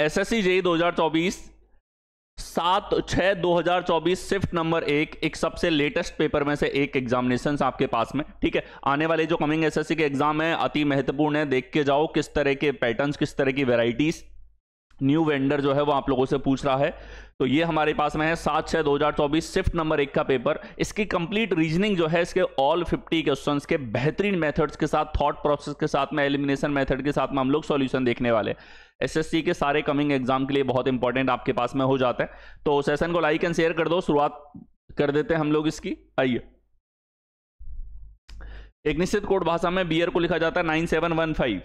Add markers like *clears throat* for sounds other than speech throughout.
S S C JE दो हजार चौबीस सात छः चौबीस शिफ्ट नंबर एक एक सबसे लेटेस्ट पेपर में से एक एग्जामिनेशन आपके पास में ठीक है आने वाले जो कमिंग एसएससी के एग्जाम है अति महत्वपूर्ण है देख के जाओ किस तरह के पैटर्न्स किस तरह की वेराइटीज़ न्यू वेंडर जो है वो आप लोगों से पूछ रहा है तो ये हमारे पास में है सात छः दो हज़ार चौबीस शिफ्ट नंबर एक का पेपर इसकी कंप्लीट रीजनिंग जो है इसके ऑल फिफ्टी क्वेश्चंस के बेहतरीन मेथड्स के साथ थॉट प्रोसेस के साथ में एलिमिनेशन मेथड के साथ में हम लोग सॉल्यूशन देखने वाले एसएससी के सारे कमिंग एग्जाम के लिए बहुत इंपॉर्टेंट आपके पास में हो जाता है तो सेशन को लाइक एंड शेयर कर दो शुरुआत कर देते हैं हम लोग इसकी आइए एक निश्चित कोड भाषा में बियर को लिखा जाता है नाइन सेवन वन फाइव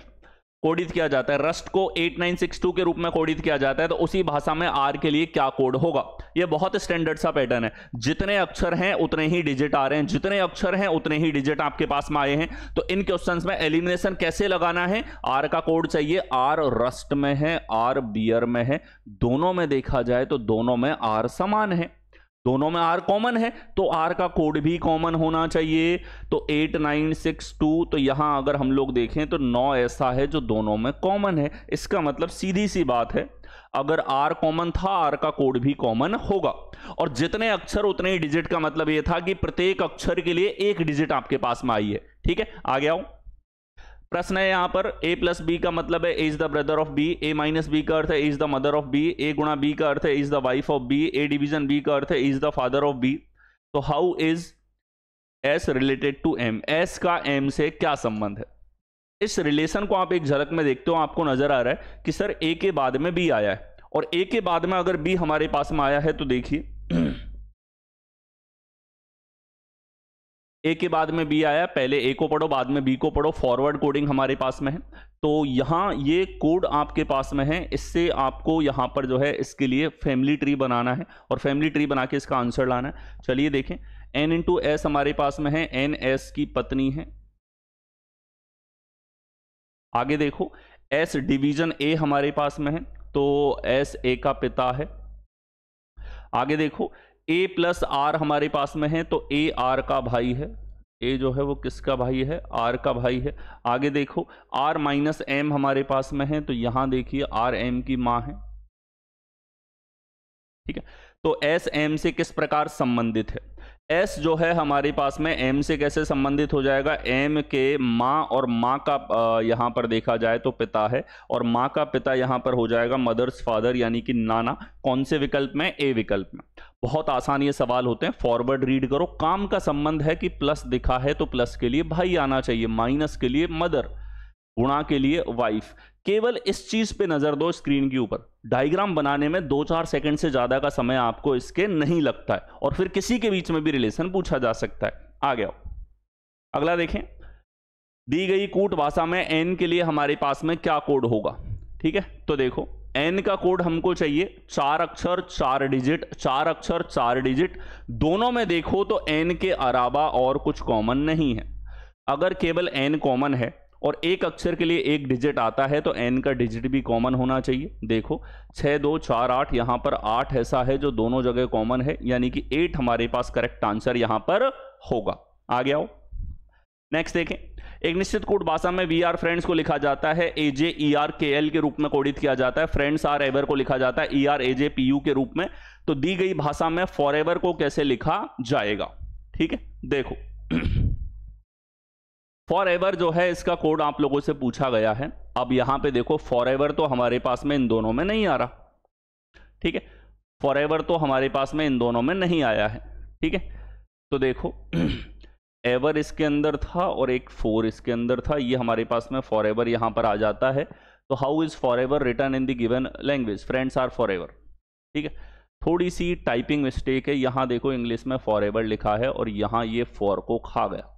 कोडित किया जाता है रस्ट को 8962 के रूप में कोडित किया जाता है तो उसी भाषा में आर के लिए क्या कोड होगा ये बहुत स्टैंडर्ड सा पैटर्न है जितने अक्षर हैं उतने ही डिजिट आ रहे हैं जितने अक्षर हैं उतने ही डिजिट आपके पास में आए हैं तो इन क्वेश्चन में एलिमिनेशन कैसे लगाना है आर का कोड चाहिए आर रस्ट में है आर बियर में है दोनों में देखा जाए तो दोनों में आर समान है दोनों में आर कॉमन है तो आर का कोड भी कॉमन होना चाहिए तो एट नाइन सिक्स टू तो यहां अगर हम लोग देखें तो नौ ऐसा है जो दोनों में कॉमन है इसका मतलब सीधी सी बात है अगर आर कॉमन था आर का कोड भी कॉमन होगा और जितने अक्षर उतने ही डिजिट का मतलब यह था कि प्रत्येक अक्षर के लिए एक डिजिट आपके पास में आई है ठीक है आ गया हूं प्रश्न है यहाँ पर ए प्लस बी का मतलब है A is the brother of B A minus B का अर्थ है is the mother of B A गुणा बी का अर्थ है is the wife of B A division B का अर्थ है is the father of B तो how is S related to M S का एम से क्या संबंध है इस रिलेशन को आप एक झलक में देखते हो आपको नजर आ रहा है कि सर ए के बाद में बी आया है और ए के बाद में अगर बी हमारे पास में आया है तो देखिए ए के बाद में बी आया पहले ए को पढ़ो बाद में बी को पढ़ो फॉरवर्ड कोडिंग हमारे पास में है तो यहाँ ये कोड आपके पास में है इससे आपको यहाँ पर जो है इसके लिए फैमिली ट्री बनाना है और फैमिली ट्री बना के इसका आंसर लाना है चलिए देखें एन इंटू एस हमारे पास में है एन एस की पत्नी है आगे देखो एस डिवीजन ए हमारे पास में है तो एस ए का पिता है आगे देखो ए प्लस आर हमारे पास में है तो ए आर का भाई है ए जो है वो किसका भाई है आर का भाई है आगे देखो आर माइनस एम हमारे पास में है तो यहां देखिए आर एम की माँ है ठीक है तो एस एम से किस प्रकार संबंधित है एस जो है हमारे पास में एम से कैसे संबंधित हो जाएगा एम के माँ और माँ का यहाँ पर देखा जाए तो पिता है और माँ का पिता यहाँ पर हो जाएगा मदर्स फादर यानी कि नाना कौन से विकल्प में ए विकल्प में बहुत आसान ये सवाल होते हैं फॉरवर्ड रीड करो काम का संबंध है कि प्लस दिखा है तो प्लस के लिए भाई आना चाहिए माइनस के लिए मदर गुणा के लिए वाइफ केवल इस चीज पे नजर दो स्क्रीन के ऊपर डायग्राम बनाने में दो चार सेकंड से ज्यादा का समय आपको इसके नहीं लगता है और फिर किसी के बीच में भी रिलेशन पूछा जा सकता है आ गया अगला देखें दी गई कूट भाषा में एन के लिए हमारे पास में क्या कोड होगा ठीक है तो देखो एन का कोड हमको चाहिए चार अक्षर चार डिजिट चार अक्षर चार डिजिट दोनों में देखो तो एन के अलावा और कुछ कॉमन नहीं है अगर केवल एन कॉमन है और एक अक्षर के लिए एक डिजिट आता है तो एन का डिजिट भी कॉमन होना चाहिए देखो छः दो चार आठ यहाँ पर आठ ऐसा है जो दोनों जगह कॉमन है यानी कि एट हमारे पास करेक्ट आंसर यहाँ पर होगा आ गया हो नेक्स्ट देखें एक निश्चित कोड भाषा में वी आर फ्रेंड्स को लिखा जाता है ए जे ई आर के एल के रूप में कोडित किया जाता है फ्रेंड्स आर एवर को लिखा जाता है E R A J P U के रूप में तो दी गई भाषा में फॉर एवर को कैसे लिखा जाएगा ठीक है देखो *clears throat* फॉर एवर जो है इसका कोड आप लोगों से पूछा गया है अब यहां पे देखो फॉर एवर तो हमारे पास में इन दोनों में नहीं आ रहा ठीक है फॉर एवर तो हमारे पास में इन दोनों में नहीं आया है ठीक है तो देखो एवर *clears throat* इसके अंदर था और एक फोर इसके अंदर था ये हमारे पास में फॉर एवर यहां पर आ जाता है तो how is forever return in the given language friends are forever ठीक है थोड़ी सी टाइपिंग मिस्टेक है यहां देखो इंग्लिश में फॉर एवर लिखा है और यहाँ ये फॉर को खा गया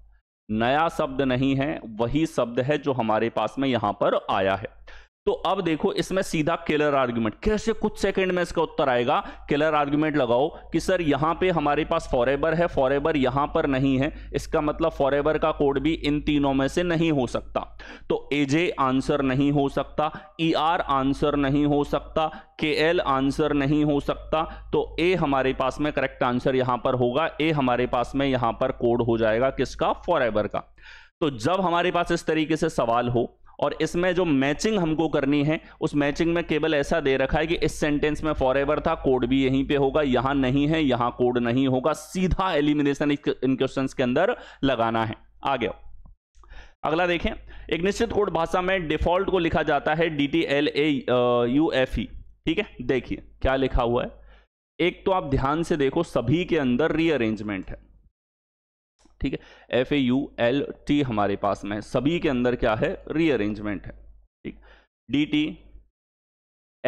नया शब्द नहीं है वही शब्द है जो हमारे पास में यहां पर आया है तो अब देखो इसमें सीधा केलर आर्ग्यूमेंट कैसे कुछ सेकंड में इसका उत्तर आएगा केलर आर्ग्यूमेंट लगाओ कि सर यहां पे हमारे पास फॉरेबर है फॉरेबर यहां पर नहीं है इसका मतलब फॉरेबर का कोड भी इन तीनों में से नहीं हो सकता तो एजे आंसर नहीं हो सकता ई ER आंसर नहीं हो सकता के एल आंसर नहीं हो सकता तो ए हमारे पास में करेक्ट आंसर यहां पर होगा ए हमारे पास में यहां पर कोड हो जाएगा किसका फॉरेबर का तो जब हमारे पास इस तरीके से सवाल हो और इसमें जो मैचिंग हमको करनी है उस मैचिंग में केवल ऐसा दे रखा है कि इस सेंटेंस में फॉर एवर था कोड भी यहीं पे होगा यहां नहीं है यहां कोड नहीं होगा सीधा एलिमिनेशन इन क्वेश्चन के अंदर लगाना है आ गया अगला देखें एक निश्चित कोड भाषा में डिफॉल्ट को लिखा जाता है D T L A U F E ठीक है देखिए क्या लिखा हुआ है एक तो आप ध्यान से देखो सभी के अंदर रीअरेंजमेंट है ठीक है F A U L T हमारे पास में सभी के अंदर क्या है रीअरेंजमेंट है ठीक D T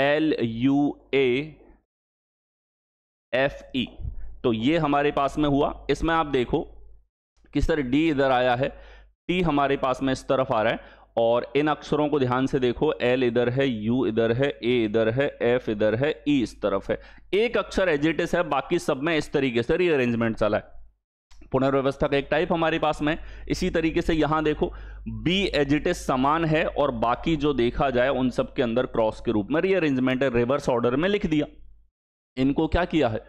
L U A F E तो ये हमारे पास में हुआ इसमें आप देखो कि सर डी इधर आया है टी हमारे पास में इस तरफ आ रहा है और इन अक्षरों को ध्यान से देखो एल इधर है यू इधर है ए इधर है एफ इधर है ई e इस तरफ है एक अक्षर एजिटिस है बाकी सब में इस तरीके से रीअरेंजमेंट चला है पुनर्व्यवस्था का एक टाइप हमारे पास में इसी तरीके से यहां देखो बी एजिटिस समान है और बाकी जो देखा जाए उन सब के अंदर क्रॉस के रूप में रीअरेंजमेंट है रिवर्स ऑर्डर में लिख दिया इनको क्या किया है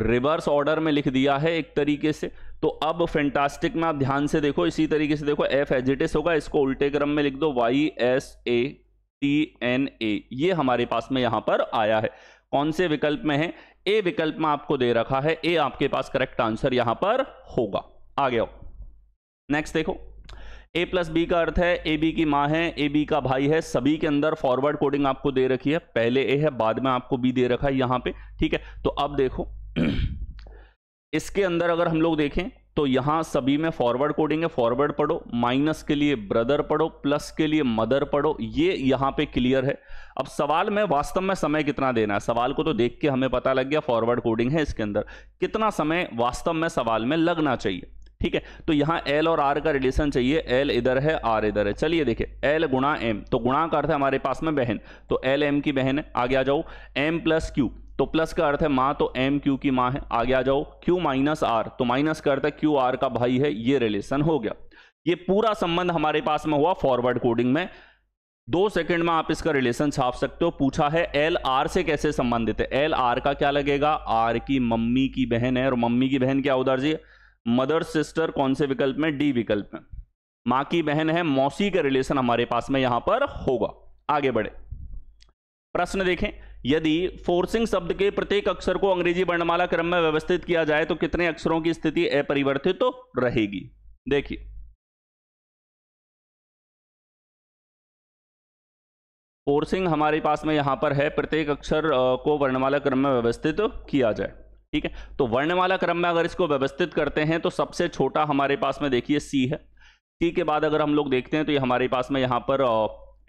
रिवर्स ऑर्डर में लिख दिया है एक तरीके से तो अब फेंटास्टिक में आप ध्यान से देखो इसी तरीके से देखो एफ एजिटिस होगा इसको उल्टे क्रम में लिख दो Y S A T N A ये हमारे पास में यहां पर आया है कौन से विकल्प में है ए विकल्प में आपको दे रखा है ए आपके पास करेक्ट आंसर यहां पर होगा आ गया नेक्स्ट देखो ए प्लस बी का अर्थ है ए बी की माँ है ए बी का भाई है सभी के अंदर फॉरवर्ड कोडिंग आपको दे रखी है पहले ए है बाद में आपको बी दे रखा है यहां पे ठीक है तो अब देखो *clears throat* इसके अंदर अगर हम लोग देखें तो यहां सभी में फॉरवर्ड कोडिंग है फॉरवर्ड पढ़ो माइनस के लिए ब्रदर पढ़ो प्लस के लिए मदर पढ़ो ये यहां पे क्लियर है अब सवाल में वास्तव में समय कितना देना है सवाल को तो देख के हमें पता लग गया फॉरवर्ड कोडिंग है इसके अंदर कितना समय वास्तव में सवाल में लगना चाहिए ठीक है तो यहां एल और आर का रिलेशन चाहिए एल इधर है आर इधर है चलिए देखिए एल गुणा एम तो गुणा का अर्थ है हमारे पास में बहन तो एल एम की बहन है आगे आ जाओ एम प्लस क्यू तो प्लस का अर्थ है माँ तो एम क्यू की माँ है आगे आ जाओ क्यू माइनस आर तो माइनस का अर्थ है क्यू आर का भाई है ये रिलेशन हो गया ये पूरा संबंध हमारे पास में हुआ फॉरवर्ड कोडिंग में दो सेकंड में आप इसका रिलेशन छाप सकते हो पूछा है एल आर से कैसे संबंधित है एल आर का क्या लगेगा आर की मम्मी की बहन है और मम्मी की बहन क्या उधर जी मदर सिस्टर कौन से विकल्प में डी विकल्प में माँ की बहन है मौसी का रिलेशन हमारे पास में यहां पर होगा आगे बढ़े प्रश्न देखें यदि फोर्सिंग शब्द के प्रत्येक अक्षर को अंग्रेजी वर्णमाला क्रम में व्यवस्थित किया जाए तो कितने अक्षरों की स्थिति अपरिवर्तित तो रहेगी देखिए फोर्सिंग हमारे पास में यहां पर है प्रत्येक अक्षर को वर्णमाला क्रम में व्यवस्थित तो किया जाए ठीक है तो वर्णमाला क्रम में अगर इसको व्यवस्थित करते हैं तो सबसे छोटा हमारे पास में देखिए सी है सी के बाद अगर हम लोग देखते हैं तो ये हमारे पास में यहाँ पर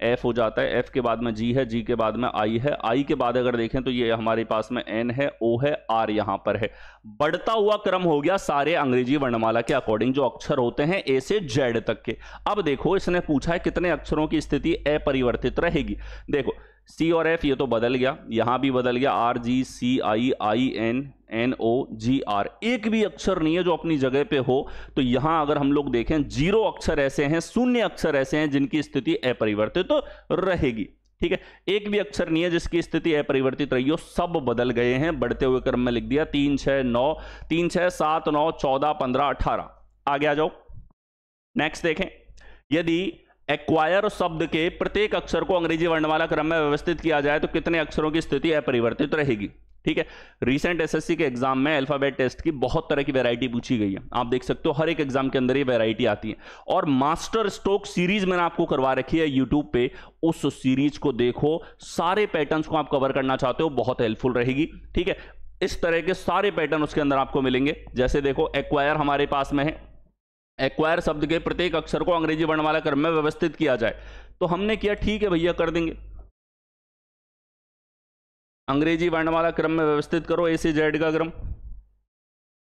एफ हो जाता है एफ के बाद में जी है जी के बाद में आई है आई के बाद अगर देखें तो ये हमारे पास में एन है ओ है आर यहां पर है बढ़ता हुआ क्रम हो गया सारे अंग्रेजी वर्णमाला के अकॉर्डिंग जो अक्षर होते हैं ए से जेड तक के अब देखो इसने पूछा है कितने अक्षरों की स्थिति अपरिवर्तित रहेगी देखो सी और एफ ये तो बदल गया यहाँ भी बदल गया R G C I I N N O G R एक भी अक्षर नहीं है जो अपनी जगह पे हो तो यहाँ अगर हम लोग देखें जीरो अक्षर ऐसे हैं शून्य अक्षर ऐसे हैं जिनकी स्थिति अपरिवर्तित तो रहेगी ठीक है एक भी अक्षर नहीं है जिसकी स्थिति अपरिवर्तित रही हो सब बदल गए हैं बढ़ते हुए क्रम में लिख दिया तीन छः नौ तीन छः सात नौ चौदह पंद्रह अठारह आगे आ जाओ नेक्स्ट देखें यदि एक्वायर शब्द के प्रत्येक अक्षर को अंग्रेजी वर्णमाला क्रम में व्यवस्थित किया जाए तो कितने अक्षरों की स्थिति अपरिवर्तित रहेगी ठीक है रिसेंट एसएससी के एग्जाम में अल्फाबेट टेस्ट की बहुत तरह की वैरायटी पूछी गई है आप देख सकते हो हर एक एग्जाम के अंदर ये वैरायटी आती है और मास्टर स्ट्रोक सीरीज मैंने आपको करवा रखी है यूट्यूब पे उस सीरीज को देखो सारे पैटर्न्स को आप कवर करना चाहते हो बहुत हेल्पफुल रहेगी ठीक है इस तरह के सारे पैटर्न उसके अंदर आपको मिलेंगे जैसे देखो एक्वायर हमारे पास में है एक्वायर शब्द के प्रत्येक अक्षर को अंग्रेजी वर्णमाला क्रम में व्यवस्थित किया जाए तो हमने किया ठीक है भैया कर देंगे अंग्रेजी वर्णमाला क्रम में व्यवस्थित करो ए से जेड का क्रम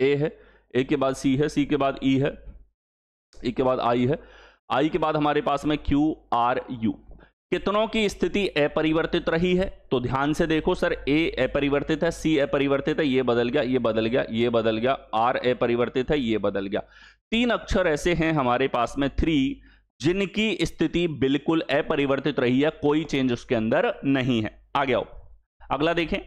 ए है ए के बाद सी है सी के बाद ई है ई के बाद आई है आई के बाद हमारे पास में क्यू आर यू कितनों की स्थिति अपरिवर्तित रही है तो ध्यान से देखो सर ए अपरिवर्तित है सी अपरिवर्तित है ये बदल गया ये बदल गया ये बदल गया आर अपरिवर्तित है ये बदल गया तीन अक्षर ऐसे हैं हमारे पास में थ्री जिनकी स्थिति बिल्कुल अपरिवर्तित रही है कोई चेंज उसके अंदर नहीं है आगे आओ अगला देखें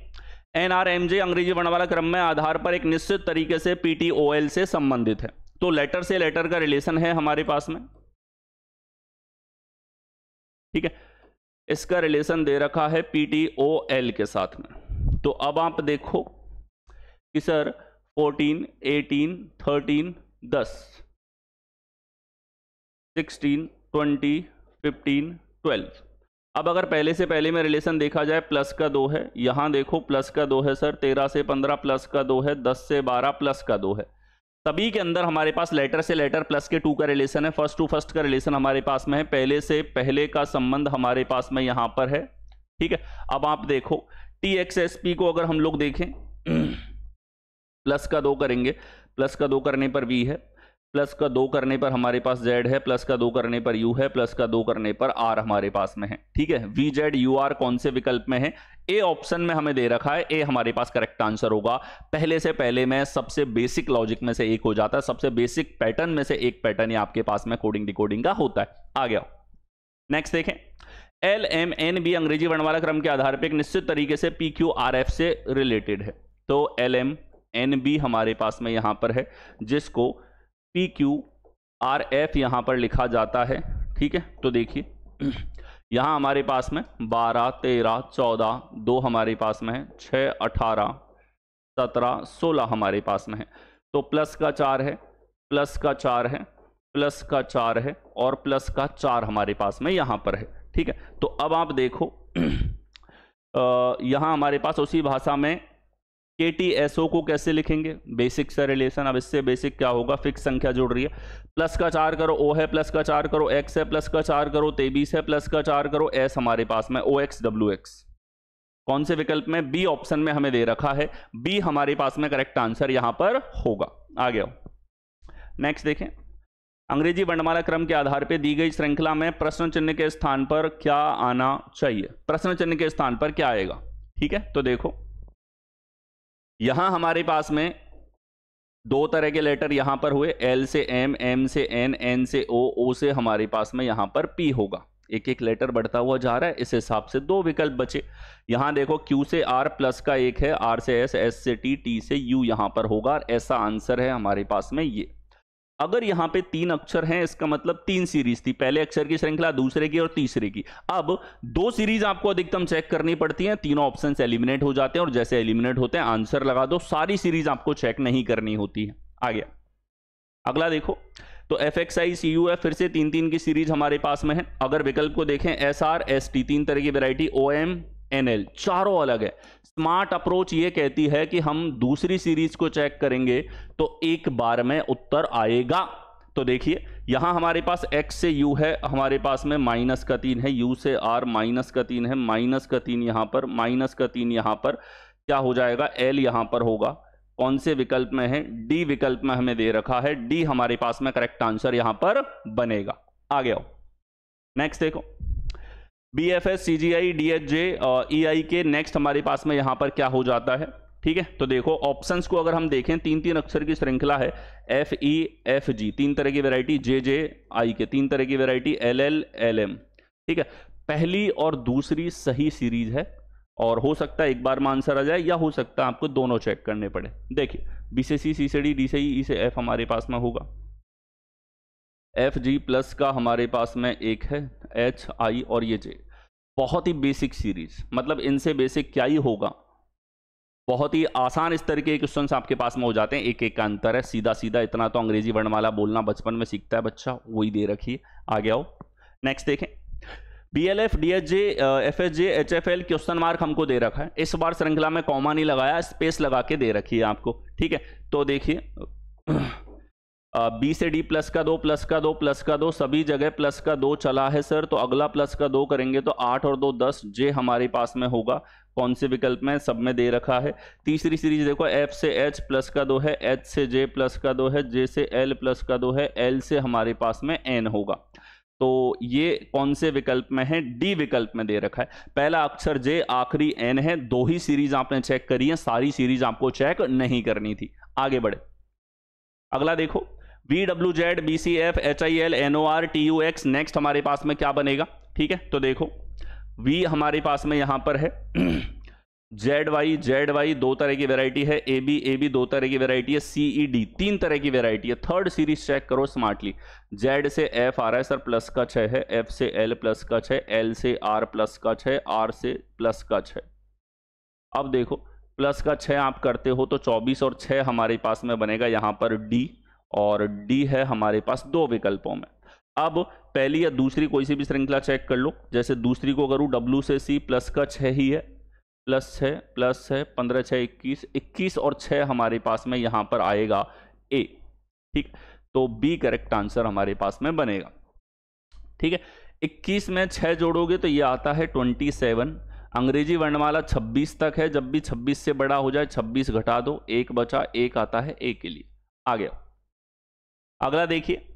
एनआरएमजे अंग्रेजी वर्णमाला क्रम में आधार पर एक निश्चित तरीके से पीटीओएल से संबंधित है तो लेटर से लेटर का रिलेशन है हमारे पास में ठीक है इसका रिलेशन दे रखा है पीटीओएल के साथ में तो अब आप देखो कि सर 14, 18, थर्टीन दस सिक्सटीन ट्वेंटी फिफ्टीन ट्वेल्व अब अगर पहले से पहले में रिलेशन देखा जाए प्लस का दो है यहाँ देखो प्लस का दो है सर तेरह से पंद्रह प्लस का दो है दस से बारह प्लस का दो है सभी के अंदर हमारे पास लेटर से लेटर प्लस के टू का रिलेशन है फर्स्ट टू फर्स्ट का रिलेशन हमारे पास में है पहले से पहले का संबंध हमारे पास में यहाँ पर है ठीक है अब आप देखो टी एक्स एस पी को अगर हम लोग देखें प्लस *clears throat* का दो करेंगे प्लस का दो करने पर वी है प्लस का दो करने पर हमारे पास जेड है प्लस का दो करने पर यू है प्लस का दो करने पर आर हमारे पास में है ठीक है वी जेड यू आर कौन से विकल्प में है ए ऑप्शन में हमें दे रखा है ए हमारे पास करेक्ट आंसर होगा पहले से पहले मैं सबसे बेसिक लॉजिक में से एक हो जाता है सबसे बेसिक पैटर्न में से एक पैटर्न आपके पास में कोडिंग डिकोडिंग का होता है आ गया नेक्स्ट देखें एल एम एन बी अंग्रेजी वर्णमाला क्रम के आधार पर एक निश्चित तरीके से पी क्यू आर एफ से रिलेटेड है तो एल एम एन बी हमारे पास में यहाँ पर है जिसको पी क्यू आर एफ यहाँ पर लिखा जाता है ठीक है तो देखिए *clears throat* यहाँ हमारे पास में बारह तेरह चौदह दो हमारे पास में है छः अठारह सत्रह सोलह हमारे पास में है तो प्लस का चार है प्लस का चार है प्लस का चार है और प्लस का चार हमारे पास में यहाँ पर है ठीक है तो अब आप देखो *clears throat* यहाँ हमारे पास उसी भाषा में के टी एस ओ को कैसे लिखेंगे बेसिक से रिलेशन अब इससे बेसिक क्या होगा फिक्स संख्या जुड़ रही है प्लस का चार करो ओ है प्लस का चार करो एक्स है प्लस का चार करो तेबीस है प्लस का चार करो एस हमारे पास में ओ एक्स डब्ल्यू एक्स कौन से विकल्प में बी ऑप्शन में हमें दे रखा है बी हमारे पास में करेक्ट आंसर यहां पर होगा आ गया नेक्स्ट देखें अंग्रेजी वर्णमाला क्रम के आधार पर दी गई श्रृंखला में प्रश्न चिन्ह के स्थान पर क्या आना चाहिए प्रश्न चिन्ह के स्थान पर क्या आएगा ठीक है तो देखो यहां हमारे पास में दो तरह के लेटर यहां पर हुए एल से एम एम से एन एन से ओ ओ से हमारे पास में यहां पर पी होगा एक एक लेटर बढ़ता हुआ जा रहा है इस हिसाब से दो विकल्प बचे यहां देखो क्यू से आर प्लस का एक है आर से एस एस से टी टी से यू यहां पर होगा और ऐसा आंसर है हमारे पास में ये अगर यहां पे तीन अक्षर हैं इसका मतलब तीन सीरीज थी पहले अक्षर की श्रृंखला दूसरे की और तीसरे की अब दो सीरीज आपको अधिकतम चेक करनी पड़ती है तीनों ऑप्शन एलिमिनेट हो जाते हैं और जैसे एलिमिनेट होते हैं आंसर लगा दो सारी सीरीज आपको चेक नहीं करनी होती है आ गया अगला देखो तो F X I C U F फिर से तीन तीन की सीरीज हमारे पास में है अगर विकल्प को देखें एस आर एस टी तीन तरह की वेराइटी ओ एम एनएल चारों अलग है स्मार्ट अप्रोच ये कहती है कि हम दूसरी सीरीज को चेक करेंगे तो एक बार में उत्तर आएगा तो देखिए यहां हमारे पास x से u है हमारे पास में माइनस का तीन है u से r माइनस का तीन है माइनस का तीन यहां पर माइनस का तीन यहां पर क्या हो जाएगा l यहां पर होगा कौन से विकल्प में है डी विकल्प में हमें दे रखा है डी हमारे पास में करेक्ट आंसर यहां पर बनेगा आ गया नेक्स्ट देखो B F S C G I D H J E I K next हमारे पास में यहाँ पर क्या हो जाता है ठीक है तो देखो ऑप्शंस को अगर हम देखें तीन तीन अक्षर की श्रृंखला है एफ ई एफ जी तीन तरह की वैरायटी जे जे आई के तीन तरह की variety L L L M ठीक है पहली और दूसरी सही सीरीज है और हो सकता है एक बार में आंसर आ जाए या हो सकता है आपको दोनों चेक करने पड़े देखिए बी e, e से सी सी से डी डी से ई से एफ हमारे पास में होगा एफ जी प्लस का हमारे पास में एक है एच आई और ये जे बहुत ही बेसिक सीरीज मतलब इनसे बेसिक क्या ही होगा बहुत ही आसान इस तरह के क्वेश्चन आपके पास में हो जाते हैं एक एक का अंतर है सीधा सीधा इतना तो अंग्रेजी वर्णमाला बोलना बचपन में सीखता है बच्चा वही दे रखिए आगे आओ नेक्स्ट देखें B L F D H J F H J H F L question mark हमको दे रखा है इस बार श्रृंखला में कॉमा नहीं लगाया स्पेस लगा के दे रखी है आपको ठीक है तो देखिए बी से डी प्लस का दो प्लस का दो प्लस का दो सभी जगह प्लस का दो चला है सर तो अगला प्लस का दो करेंगे तो आठ और दो दस जे हमारे पास में होगा कौन से विकल्प में सब में दे रखा है तीसरी सीरीज देखो एफ से एच प्लस का दो है एच से जे प्लस का दो है जे से एल प्लस का दो है एल से हमारे पास में एन होगा तो ये कौन से विकल्प में है डी विकल्प में दे रखा है पहला अक्षर जे आखिरी एन है दो ही सीरीज आपने चेक करी है सारी सीरीज आपको चेक नहीं करनी थी आगे बढ़े अगला देखो B W Z B C F H I L N O R T U X next हमारे पास में क्या बनेगा ठीक है तो देखो वी हमारे पास में यहां पर है जेड वाई जेड वाई दो तरह की वेराइटी है ए बी ए बी दो तरह की वेरायटी है सी ई डी तीन तरह की वेरायटी है थर्ड सीरीज चेक करो स्मार्टली जेड से एफ आ रहा है सर प्लस का छ है एफ से एल प्लस का छः एल से आर प्लस का छ आर से प्लस का छः अब देखो प्लस का छ आप करते हो तो चौबीस और छः हमारे पास में बनेगा यहाँ पर डी और डी है हमारे पास दो विकल्पों में अब पहली या दूसरी कोई सी भी श्रृंखला चेक कर लो जैसे दूसरी को करूँ डब्ल्यू से सी प्लस का छः ही है प्लस छः प्लस छः पंद्रह छः इक्कीस इक्कीस और छः हमारे पास में यहाँ पर आएगा ए ठीक तो बी करेक्ट आंसर हमारे पास में बनेगा ठीक है इक्कीस में छः जोड़ोगे तो ये आता है ट्वेंटी सेवन अंग्रेजी वर्णमाला छब्बीस तक है जब भी छब्बीस से बड़ा हो जाए छब्बीस घटा दो एक बचा एक आता है ए के लिए आ गया अगला देखिए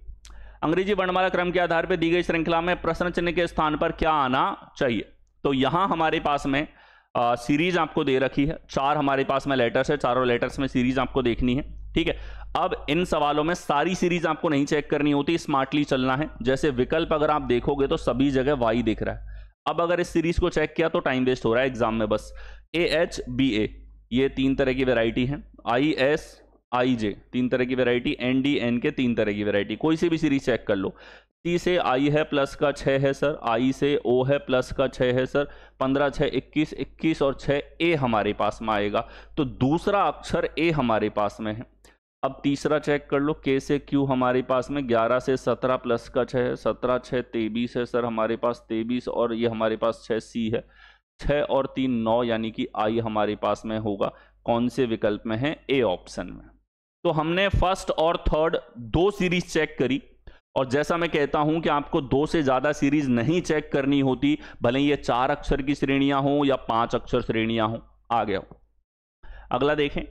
अंग्रेजी वर्णमाला क्रम के आधार पर दी गई श्रृंखला में प्रश्न चिन्ह के स्थान पर क्या आना चाहिए तो यहां हमारे पास में आ, सीरीज आपको दे रखी है चार हमारे पास में लेटर्स है चारों लेटर्स में सीरीज आपको देखनी है ठीक है अब इन सवालों में सारी सीरीज आपको नहीं चेक करनी होती स्मार्टली चलना है जैसे विकल्प अगर आप देखोगे तो सभी जगह वाई दिख रहा है अब अगर इस सीरीज को चेक किया तो टाइम वेस्ट हो रहा है एग्जाम में बस ए एच बी ए ये तीन तरह की वेराइटी है आई एस आई जे तीन तरह की वेराइटी एन डी एन के तीन तरह की वेराइटी कोई सी भी सीरीज चेक कर लो सी से आई है प्लस का छः है सर आई से ओ है प्लस का छः है सर पंद्रह छः इक्कीस इक्कीस और छः ए हमारे पास में आएगा तो दूसरा अक्षर ए हमारे पास में है अब तीसरा चेक कर लो के से क्यू हमारे पास में ग्यारह से सत्रह प्लस का छः है सत्रह छः तेईस है सर हमारे पास तेईस और ये हमारे पास छः सी है छः और तीन नौ यानी कि आई हमारे पास में होगा कौन से विकल्प में है ए ऑप्शन में तो हमने फर्स्ट और थर्ड दो सीरीज चेक करी और जैसा मैं कहता हूं कि आपको दो से ज्यादा सीरीज नहीं चेक करनी होती भले ये चार अक्षर की श्रेणियां हो या पांच अक्षर श्रेणियां हो आ गया हो अगला देखें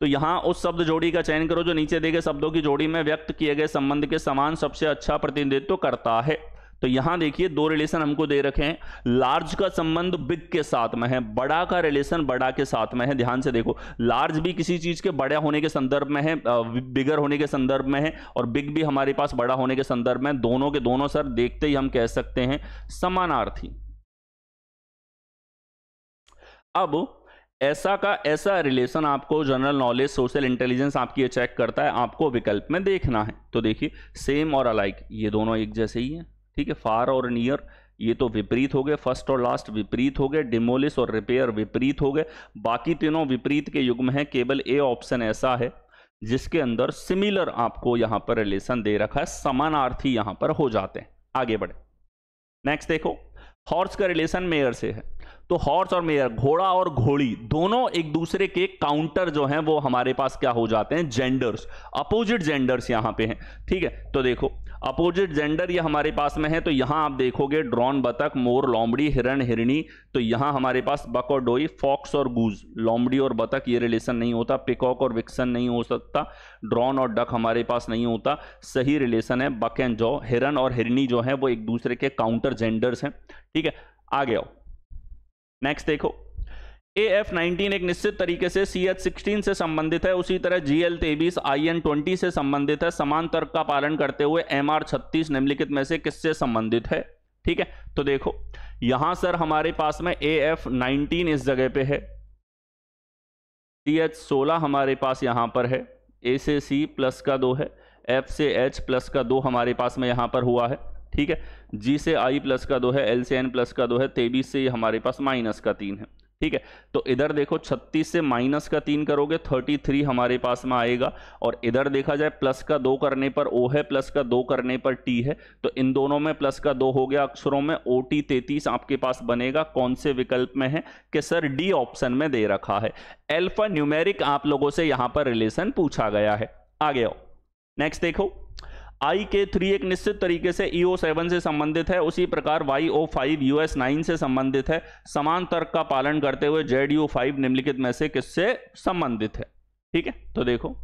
तो यहां उस शब्द जोड़ी का चयन करो जो नीचे देखे शब्दों की जोड़ी में व्यक्त किए गए संबंध के समान सबसे अच्छा प्रतिनिधित्व करता है तो यहां देखिए दो रिलेशन हमको दे रखे हैं लार्ज का संबंध बिग के साथ में है बड़ा का रिलेशन बड़ा के साथ में है ध्यान से देखो लार्ज भी किसी चीज के बड़ा होने के संदर्भ में है बिगर होने के संदर्भ में है और बिग भी हमारे पास बड़ा होने के संदर्भ में दोनों के दोनों सर देखते ही हम कह सकते हैं समानार्थी अब ऐसा का ऐसा रिलेशन आपको जनरल नॉलेज सोशल इंटेलिजेंस आपकी चेक करता है आपको विकल्प में देखना है तो देखिए सेम और अलाइक ये दोनों एक जैसे ही हैं ठीक है फार और नियर ये तो विपरीत हो गए फर्स्ट और लास्ट विपरीत हो गए डिमोलिस और रिपेयर विपरीत हो गए बाकी तीनों विपरीत के युग में केवल ए ऑप्शन ऐसा है जिसके अंदर सिमिलर आपको यहां पर रिलेशन दे रखा है समानार्थी यहां पर हो जाते हैं आगे बढ़े नेक्स्ट देखो हॉर्स का रिलेशन मेयर से है तो हॉर्स और मेयर घोड़ा और घोड़ी दोनों एक दूसरे के काउंटर जो हैं वो हमारे पास क्या हो जाते हैं जेंडर्स अपोजिट जेंडर्स यहां पे हैं ठीक है तो देखो अपोजिट जेंडर ये हमारे पास में है तो यहाँ आप देखोगे ड्रॉन बतक मोर लोमड़ी हिरण हिरणी तो यहाँ हमारे पास बक और डोई फॉक्स और गूज लोमड़ी और बतक ये रिलेशन नहीं होता पिकॉक और विक्सन नहीं हो सकता ड्रॉन और डक हमारे पास नहीं होता सही रिलेशन है बक एंड जो हिरन और हिरणी जो है वो एक दूसरे के काउंटर जेंडर्स हैं ठीक है आगे आओ नेक्स्ट देखो ए एफ नाइनटीन एक निश्चित तरीके से सी एच सिक्सटीन से संबंधित है उसी तरह जी एल तेईस आई एन ट्वेंटी से संबंधित है समान तर्क का पालन करते हुए एम आर छत्तीस निम्नलिखित में से किससे संबंधित है ठीक है तो देखो यहां सर हमारे पास में ए एफ नाइनटीन इस जगह पे है सी एच सोलह हमारे पास यहां पर है ए से सी प्लस का दो है एफ से एच प्लस का दो हमारे पास में यहां पर हुआ है ठीक है जी से आई प्लस का दो है एल से एन प्लस का दो है तेबीस से हमारे पास माइनस का तीन है ठीक है तो इधर देखो 36 से माइनस का तीन करोगे 33 हमारे पास में आएगा और इधर देखा जाए प्लस का दो करने पर ओ है प्लस का दो करने पर टी है तो इन दोनों में प्लस का दो हो गया अक्षरों में ओ टी तैतीस आपके पास बनेगा कौन से विकल्प में है कि सर डी ऑप्शन में दे रखा है एल्फा न्यूमेरिक आप लोगों से यहां पर रिलेशन पूछा गया है आगे आओ नेक्स्ट देखो आई के थ्री एक निश्चित तरीके से ईओ e सेवन से संबंधित है उसी प्रकार Y O five U S nine से संबंधित है समान तर्क का पालन करते हुए जेड यू फाइव निम्नलिखित में से किससे संबंधित है ठीक है तो देखो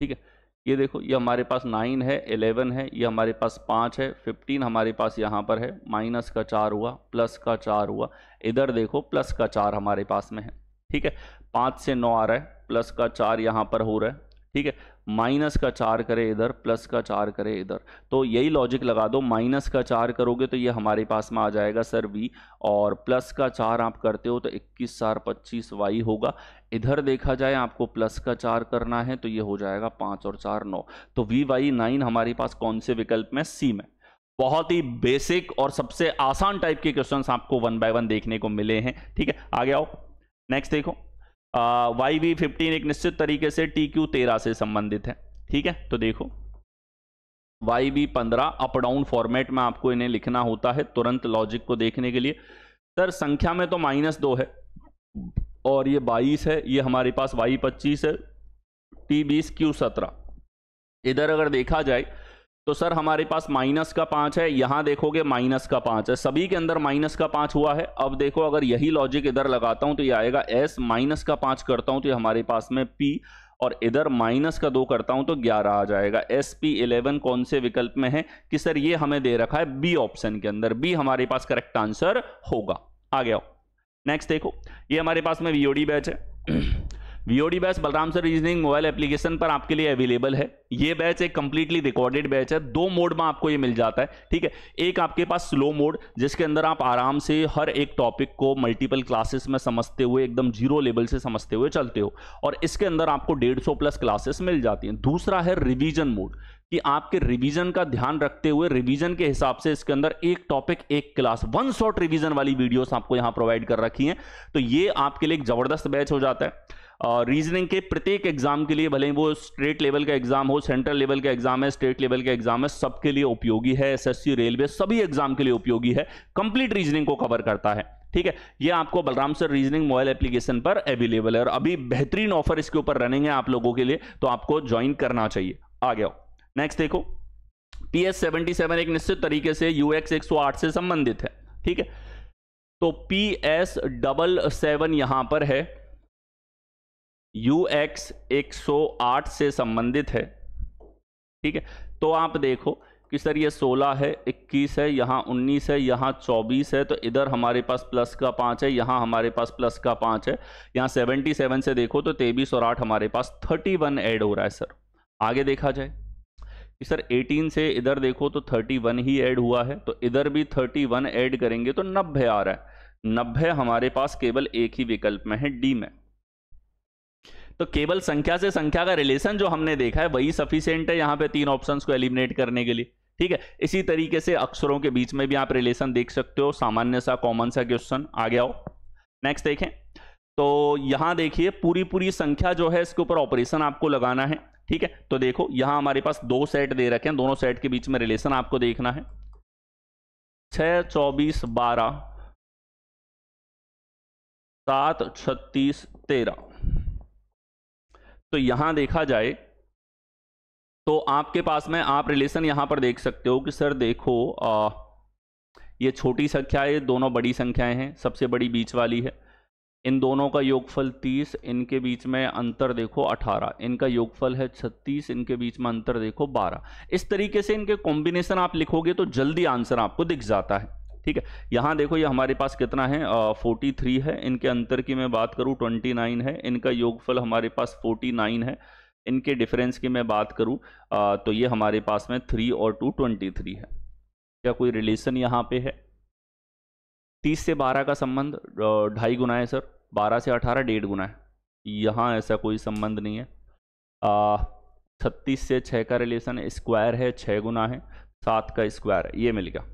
ठीक है ये देखो ये हमारे पास नाइन है एलेवन है ये हमारे पास पाँच है फिफ्टीन हमारे पास यहाँ पर है माइनस का चार हुआ प्लस का चार हुआ इधर देखो प्लस का चार हमारे पास में है ठीक है पाँच से नौ आ रहा है प्लस का चार यहाँ पर हो रहा है ठीक है माइनस का चार करे इधर प्लस का चार करे इधर तो यही लॉजिक लगा दो माइनस का चार करोगे तो ये हमारे पास में आ जाएगा सर वी और प्लस का चार आप करते हो तो इक्कीस चार पच्चीस वाई होगा इधर देखा जाए आपको प्लस का चार करना है तो ये हो जाएगा पाँच और चार नौ तो वी वाई नाइन हमारे पास कौन से विकल्प में सी में बहुत ही बेसिक और सबसे आसान टाइप के क्वेश्चंस आपको वन बाय वन देखने को मिले हैं ठीक है आगे आओ नेक्स्ट देखो वाई वी फिफ्टीन एक निश्चित तरीके से टी क्यू तेरह से संबंधित है ठीक है तो देखो वाई बी पंद्रह अप डाउन फॉर्मेट में आपको इन्हें लिखना होता है तुरंत लॉजिक को देखने के लिए सर संख्या में तो माइनस दो है और ये बाईस है ये हमारे पास वाई पच्चीस है टी बीस क्यू सत्रह इधर अगर देखा जाए तो सर हमारे पास माइनस का पांच है यहां देखोगे माइनस का पांच है सभी के अंदर माइनस का पांच हुआ है अब देखो अगर यही लॉजिक इधर लगाता हूं तो ये आएगा एस माइनस का पांच करता हूं तो ये हमारे पास में पी और इधर माइनस का दो करता हूं तो ग्यारह आ जाएगा एस पी इलेवन कौन से विकल्प में है कि सर ये हमें दे रखा है बी ऑप्शन के अंदर बी हमारे पास करेक्ट आंसर होगा आ गया नेक्स्ट देखो ये हमारे पास में वीओडी बैच है VOD batch Balram sir reasoning mobile application पर आपके लिए अवेलेबल है ये बैच एक कंप्लीटली रिकॉर्डेड बैच है दो मोड में आपको ये मिल जाता है ठीक है एक आपके पास स्लो मोड जिसके अंदर आप आराम से हर एक टॉपिक को मल्टीपल क्लासेस में समझते हुए एकदम जीरो लेवल से समझते हुए चलते हो और इसके अंदर आपको डेढ़ सौ प्लस क्लासेस मिल जाती हैं दूसरा है रिविजन मोड कि आपके रिवीजन का ध्यान रखते हुए रिवीजन के हिसाब से इसके अंदर एक टॉपिक एक क्लास वन शॉट रिवीजन वाली वीडियोस आपको यहां प्रोवाइड कर रखी हैं तो ये आपके लिए एक जबरदस्त बैच हो जाता है रीजनिंग के प्रत्येक एग्जाम के लिए भले ही वो स्टेट लेवल का एग्जाम हो सेंट्रल लेवल का एग्जाम है स्टेट लेवल का एग्जाम है सबके लिए उपयोगी है एसएससी रेलवे सभी एग्जाम के लिए उपयोगी है कंप्लीट रीजनिंग को कवर करता है ठीक है ये आपको Balram sir reasoning mobile application पर अवेलेबल है और अभी बेहतरीन ऑफर इसके ऊपर रनिंग है आप लोगों के लिए तो आपको ज्वाइन करना चाहिए आ गया नेक्स्ट देखो पी एस सेवन एक निश्चित तरीके से यूएक्स एक सौ आठ से संबंधित है ठीक है तो पी एस डबल सेवन यहां पर है यू एक्स एक से संबंधित है ठीक है तो आप देखो कि सर ये 16 है 21 है यहाँ 19 है यहाँ 24 है तो इधर हमारे पास प्लस का पाँच है यहाँ हमारे पास प्लस का पाँच है यहाँ 77 से देखो तो तेईस और आठ हमारे पास 31 ऐड हो रहा है सर आगे देखा जाए कि सर 18 से इधर देखो तो 31 ही ऐड हुआ है तो इधर भी 31 ऐड करेंगे तो 90 आ रहा है 90 हमारे पास केवल एक ही विकल्प में है डी में तो केवल संख्या से संख्या का रिलेशन जो हमने देखा है वही सफिशियंट है यहाँ पे तीन ऑप्शंस को एलिमिनेट करने के लिए ठीक है इसी तरीके से अक्षरों के बीच में भी आप रिलेशन देख सकते हो सामान्य सा कॉमन सा क्वेश्चन आ गया हो नेक्स्ट देखें तो यहां देखिए पूरी पूरी संख्या जो है इसके ऊपर ऑपरेशन आपको लगाना है ठीक है तो देखो यहां हमारे पास दो सेट दे रखे हैं दोनों सेट के बीच में रिलेशन आपको देखना है छ चौबीस बारह सात छत्तीस तेरह तो यहां देखा जाए तो आपके पास में आप रिलेशन यहां पर देख सकते हो कि सर देखो आ, ये छोटी संख्या है दोनों बड़ी संख्याएं हैं सबसे बड़ी बीच वाली है इन दोनों का योगफल 30 इनके बीच में अंतर देखो 18 इनका योगफल है 36 इनके बीच में अंतर देखो 12 इस तरीके से इनके कॉम्बिनेशन आप लिखोगे तो जल्दी आंसर आपको दिख जाता है ठीक है यहाँ देखो ये यह हमारे पास कितना है फोर्टी थ्री है इनके अंतर की मैं बात करूँ ट्वेंटी नाइन है इनका योगफल हमारे पास फोर्टी नाइन है इनके डिफरेंस की मैं बात करूँ तो ये हमारे पास में थ्री और टू ट्वेंटी थ्री है क्या कोई रिलेशन यहाँ पे है तीस से बारह का संबंध ढाई गुना है सर बारह से अठारह डेढ़ गुना है यहाँ ऐसा कोई संबंध नहीं है छत्तीस से छः का रिलेशन स्क्वायर है छः गुना है सात का स्क्वायर है ये मिल गया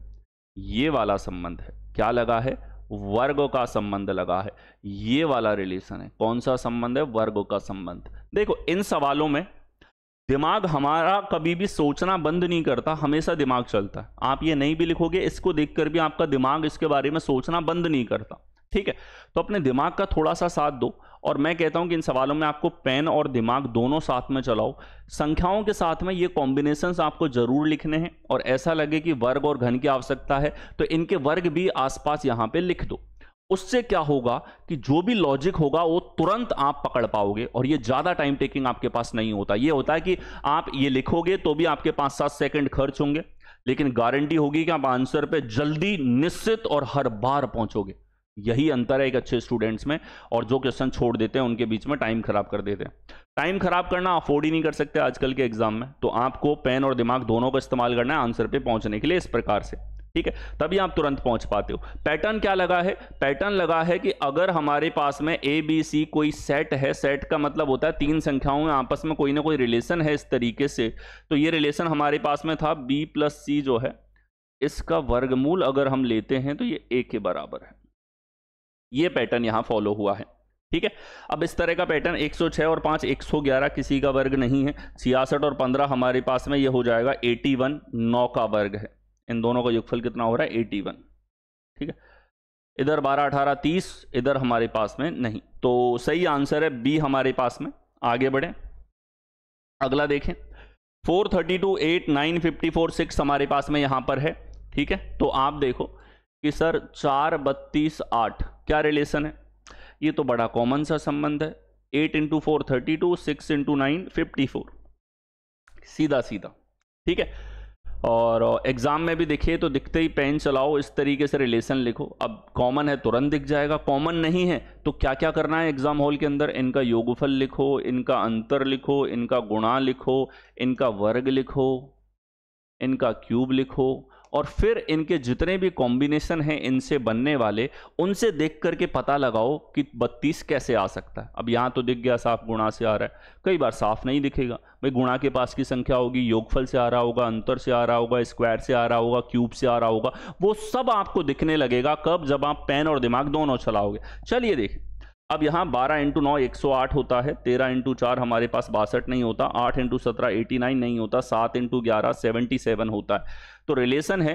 ये वाला संबंध है क्या लगा है वर्ग का संबंध लगा है ये वाला रिलेशन है कौन सा संबंध है वर्ग का संबंध देखो इन सवालों में दिमाग हमारा कभी भी सोचना बंद नहीं करता हमेशा दिमाग चलता है आप ये नहीं भी लिखोगे इसको देखकर भी आपका दिमाग इसके बारे में सोचना बंद नहीं करता ठीक है तो अपने दिमाग का थोड़ा सा साथ दो और मैं कहता हूं कि इन सवालों में आपको पेन और दिमाग दोनों साथ में चलाओ संख्याओं के साथ में ये कॉम्बिनेशन आपको जरूर लिखने हैं और ऐसा लगे कि वर्ग और घन की आवश्यकता है तो इनके वर्ग भी आसपास यहां पे लिख दो उससे क्या होगा कि जो भी लॉजिक होगा वो तुरंत आप पकड़ पाओगे और ये ज़्यादा टाइम टेकिंग आपके पास नहीं होता ये होता है कि आप ये लिखोगे तो भी आपके पांच सात सेकंड खर्च होंगे लेकिन गारंटी होगी कि आप आंसर पे जल्दी निश्चित और हर बार पहुंचोगे यही अंतर है एक अच्छे स्टूडेंट्स में और जो क्वेश्चन छोड़ देते हैं उनके बीच में टाइम खराब कर देते हैं टाइम खराब करना अफोर्ड ही नहीं कर सकते आजकल के एग्जाम में तो आपको पेन और दिमाग दोनों का इस्तेमाल करना है आंसर पे पहुंचने के लिए इस प्रकार से ठीक है तभी आप तुरंत पहुंच पाते हो पैटर्न क्या लगा है पैटर्न लगा है कि अगर हमारे पास में ए बी सी कोई सेट है सेट का मतलब होता है तीन संख्याओं में आपस में कोई ना कोई रिलेशन है इस तरीके से तो ये रिलेशन हमारे पास में था बी प्लस सी जो है इसका वर्गमूल अगर हम लेते हैं तो ये ए के बराबर है ये पैटर्न यहाँ फॉलो हुआ है ठीक है अब इस तरह का पैटर्न 106 और 5 111 किसी का वर्ग नहीं है छियासठ और 15 हमारे पास में ये हो जाएगा 81 वन नौ का वर्ग है इन दोनों का युगफल कितना हो रहा है 81 ठीक है इधर 12 18 30 इधर हमारे पास में नहीं तो सही आंसर है बी हमारे पास में आगे बढ़े अगला देखें 432 8 954 6 हमारे पास में यहां पर है ठीक है तो आप देखो कि सर चार बत्तीस आठ क्या रिलेशन है ये तो बड़ा कॉमन सा संबंध है eight into four thirty two six into nine fifty four सीधा सीधा ठीक है और एग्ज़ाम में भी देखिए तो दिखते ही पेन चलाओ इस तरीके से रिलेशन लिखो अब कॉमन है तुरंत दिख जाएगा कॉमन नहीं है तो क्या क्या करना है एग्ज़ाम हॉल के अंदर इनका योगफल लिखो इनका अंतर लिखो इनका गुणा लिखो इनका वर्ग लिखो इनका क्यूब लिखो और फिर इनके जितने भी कॉम्बिनेशन हैं इनसे बनने वाले उनसे देख करके पता लगाओ कि बत्तीस कैसे आ सकता है अब यहाँ तो दिख गया साफ गुणा से आ रहा है कई बार साफ नहीं दिखेगा भाई गुणा के पास की संख्या होगी योगफल से आ रहा होगा अंतर से आ रहा होगा स्क्वायर से आ रहा होगा क्यूब से आ रहा होगा वो सब आपको दिखने लगेगा कब जब आप पेन और दिमाग दोनों चलाओगे चलिए देखिए अब यहाँ 12 इंटू नौ एक होता है 13 इंटू चार हमारे पास बासठ नहीं होता 8 इंटू सत्रह एटी नहीं होता 7 इंटू ग्यारह सेवेंटी होता है तो रिलेशन है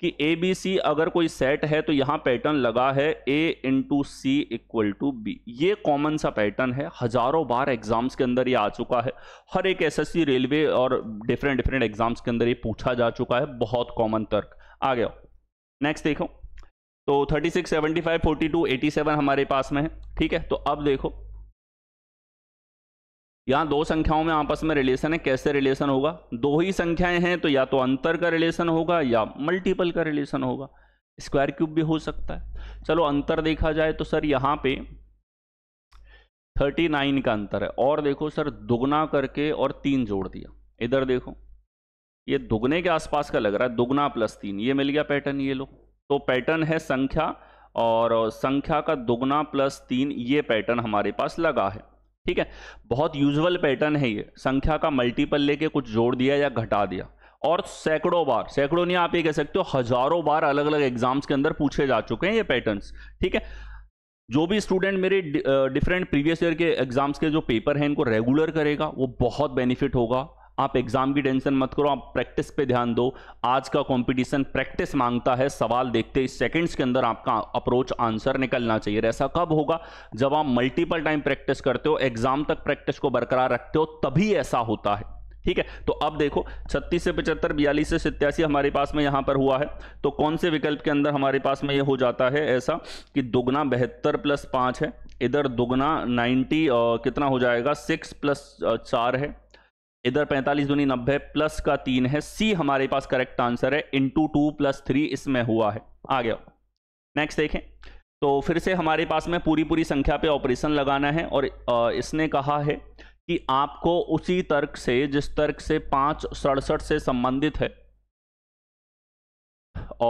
कि ए बी सी अगर कोई सेट है तो यहाँ पैटर्न लगा है A into C equal to B ये कॉमन सा पैटर्न है हजारों बार एग्जाम्स के अंदर ये आ चुका है हर एक एसएससी रेलवे और डिफरेंट डिफरेंट एग्जाम्स के अंदर ये पूछा जा चुका है बहुत कॉमन तर्क आ गया नेक्स्ट देखो तो thirty six seventy five forty two eighty seven हमारे पास में है ठीक है तो अब देखो यहां दो संख्याओं में आपस में रिलेशन है कैसे रिलेशन होगा दो ही संख्याएं हैं तो या तो अंतर का रिलेशन होगा या मल्टीपल का रिलेशन होगा स्क्वायर क्यूब भी हो सकता है चलो अंतर देखा जाए तो सर यहां पे 39 का अंतर है और देखो सर दुगना करके और तीन जोड़ दिया इधर देखो ये दुगने के आसपास का लग रहा है दुगना प्लस तीन ये मिल गया पैटर्न ये लो तो पैटर्न है संख्या और संख्या का दोगुना प्लस तीन ये पैटर्न हमारे पास लगा है ठीक है बहुत यूजुअल पैटर्न है ये संख्या का मल्टीपल लेके कुछ जोड़ दिया या घटा दिया और सैकड़ों बार सैकड़ों नहीं आप ये कह सकते हो हजारों बार अलग अलग एग्जाम्स के अंदर पूछे जा चुके हैं ये पैटर्न्स ठीक है जो भी स्टूडेंट मेरे डिफरेंट प्रीवियस ईयर के एग्जाम्स के जो पेपर हैं इनको रेगुलर करेगा वो बहुत बेनिफिट होगा आप एग्जाम की टेंशन मत करो आप प्रैक्टिस पे ध्यान दो आज का कंपटीशन प्रैक्टिस मांगता है सवाल देखते ही सेकंड्स के अंदर आपका अप्रोच आंसर निकलना चाहिए ऐसा कब होगा जब आप मल्टीपल टाइम प्रैक्टिस करते हो एग्जाम तक प्रैक्टिस को बरकरार रखते हो तभी ऐसा होता है ठीक है तो अब देखो छत्तीस से पचहत्तर बयालीस से सत्यासी हमारे पास में यहाँ पर हुआ है तो कौन से विकल्प के अंदर हमारे पास में ये हो जाता है ऐसा कि दुगना बहत्तर प्लस पाँच है इधर दुगना नाइन्टी कितना हो जाएगा सिक्स प्लस चार है इधर 45 दूनी नब्बे प्लस का तीन है सी हमारे पास करेक्ट आंसर है इंटू टू प्लस थ्री इसमें हुआ है आ गया नेक्स्ट देखें तो फिर से हमारे पास में पूरी पूरी संख्या पे ऑपरेशन लगाना है और इसने कहा है कि आपको उसी तर्क से जिस तर्क से पाँच सड़सठ से संबंधित है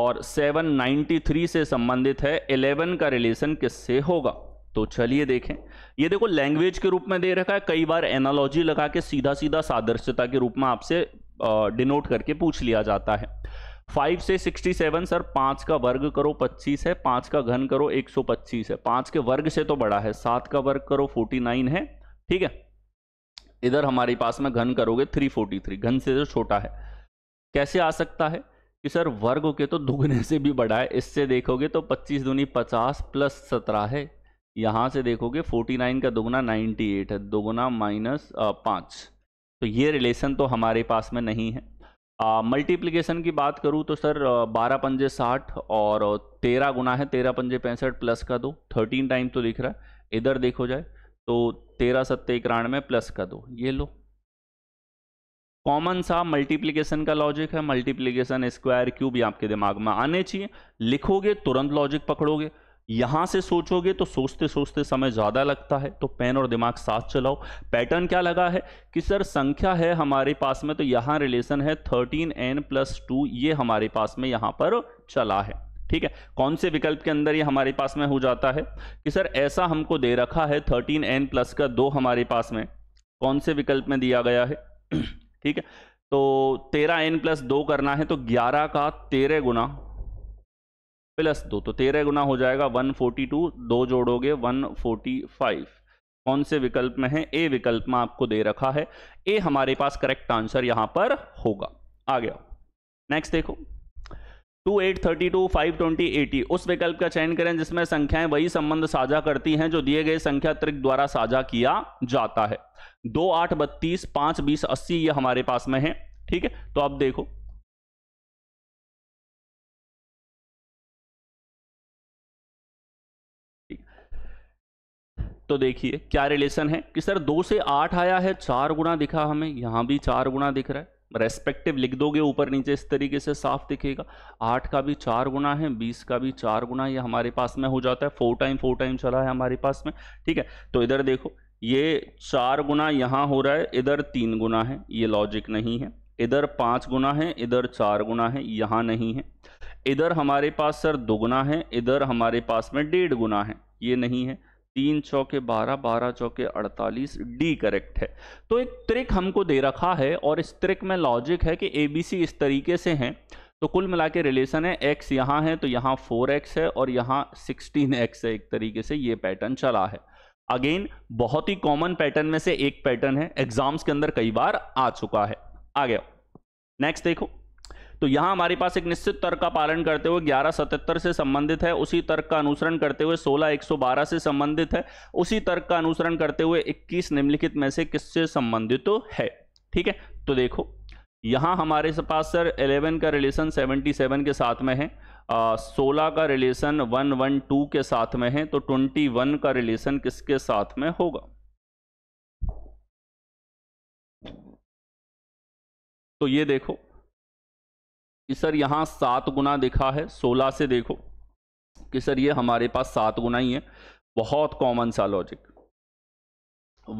और 793 से संबंधित है 11 का रिलेशन किससे होगा तो चलिए देखें ये देखो लैंग्वेज के रूप में दे रखा है कई बार एनालॉजी लगा के सीधा सीधा सादृश्यता के रूप में आपसे डिनोट करके पूछ लिया जाता है फाइव से सिक्सटी सेवन सर पाँच का वर्ग करो पच्चीस है पाँच का घन करो एक सौ पच्चीस है पाँच के वर्ग से तो बड़ा है सात का वर्ग करो फोर्टी नाइन है ठीक है इधर हमारे पास में घन करोगे थ्री फोर्टी थ्री घन से जो तो छोटा है कैसे आ सकता है कि सर वर्ग के तो दुगने से भी बड़ा है इससे देखोगे तो पच्चीस दूनी पचास प्लस सत्रह है यहाँ से देखोगे 49 का दोगुना 98 है दोगुना माइनस पाँच तो ये रिलेशन तो हमारे पास में नहीं है मल्टीप्लिकेशन की बात करूँ तो सर बारह पंजे साठ और तेरह गुना है तेरह पंजे पैंसठ प्लस का दो थर्टीन टाइम तो दिख रहा है इधर देखो जाए तो तेरह सत्ते इक्यानवे प्लस का दो ये लो कॉमन सा मल्टीप्लिकेशन का लॉजिक है मल्टीप्लिकेशन स्क्वायर क्यूब ये आपके दिमाग में आने चाहिए लिखोगे तुरंत लॉजिक पकड़ोगे यहां से सोचोगे तो सोचते सोचते समय ज़्यादा लगता है तो पेन और दिमाग साथ चलाओ पैटर्न क्या लगा है कि सर संख्या है हमारे पास में तो यहाँ रिलेशन है थर्टीन एन प्लस टू ये हमारे पास में यहाँ पर चला है ठीक है कौन से विकल्प के अंदर ये हमारे पास में हो जाता है कि सर ऐसा हमको दे रखा है थर्टीन एन प्लस का दो हमारे पास में कौन से विकल्प में दिया गया है *clears throat* ठीक है तो तेरह एन प्लस दो करना है तो ग्यारह का तेरह गुना प्लस दो तो तेरह गुना हो जाएगा वन फोर्टी टू दो जोड़ोगे वन फोर्टी फाइव कौन से विकल्प में है ए विकल्प में आपको दे रखा है ए हमारे पास करेक्ट आंसर यहां पर होगा आ गया नेक्स्ट देखो two eight thirty two five twenty eighty उस विकल्प का चयन करें जिसमें संख्याएं वही संबंध साझा करती हैं जो दिए गए संख्या त्रिक द्वारा साझा किया जाता है दो आठ बत्तीस पांच बीस अस्सी ये हमारे पास में है ठीक है तो अब देखो तो देखिए क्या रिलेशन है कि सर दो से आठ आया है चार गुना दिखा हमें यहां भी चार गुना दिख रहा है रेस्पेक्टिव लिख दोगे ऊपर नीचे इस तरीके से साफ दिखेगा आठ का भी चार गुना है बीस का भी चार गुना ये हमारे पास में हो जाता है फोर टाइम फोर टाइम चला है हमारे पास में ठीक है तो इधर देखो ये चार गुना यहाँ हो रहा है इधर तीन गुना है ये लॉजिक नहीं है इधर पाँच गुना है इधर चार गुना है यहाँ नहीं है इधर हमारे पास सर दोगुना है इधर हमारे पास में डेढ़ गुना है ये नहीं है तीन चौके बारह बारह चौके अड़तालीस डी करेक्ट है तो एक ट्रिक हमको दे रखा है और इस ट्रिक में लॉजिक है कि ए बी सी इस तरीके से हैं तो कुल मिला के रिलेशन है एक्स यहाँ है तो यहाँ फोर एक्स है और यहाँ सिक्सटीन एक्स है एक तरीके से ये पैटर्न चला है अगेन बहुत ही कॉमन पैटर्न में से एक पैटर्न है एग्जाम्स के अंदर कई बार आ चुका है आ गया नेक्स्ट देखो तो यहां हमारे पास एक निश्चित तर्क का पालन करते हुए ग्यारह सतहत्तर से संबंधित है उसी तर्क का अनुसरण करते हुए सोलह एक सौ बारह से संबंधित है उसी तर्क का अनुसरण करते हुए इक्कीस निम्नलिखित में से किससे संबंधित तो है ठीक है तो देखो यहां हमारे पास सर इलेवन का रिलेशन सेवन के साथ में है सोलह का रिलेशन वन वन टू के साथ में है तो ट्वेंटी वन का रिलेशन किसके साथ में होगा तो ये देखो कि सर यहाँ सात गुना दिखा है सोलह से देखो कि सर ये हमारे पास सात गुना ही है बहुत कॉमन सा लॉजिक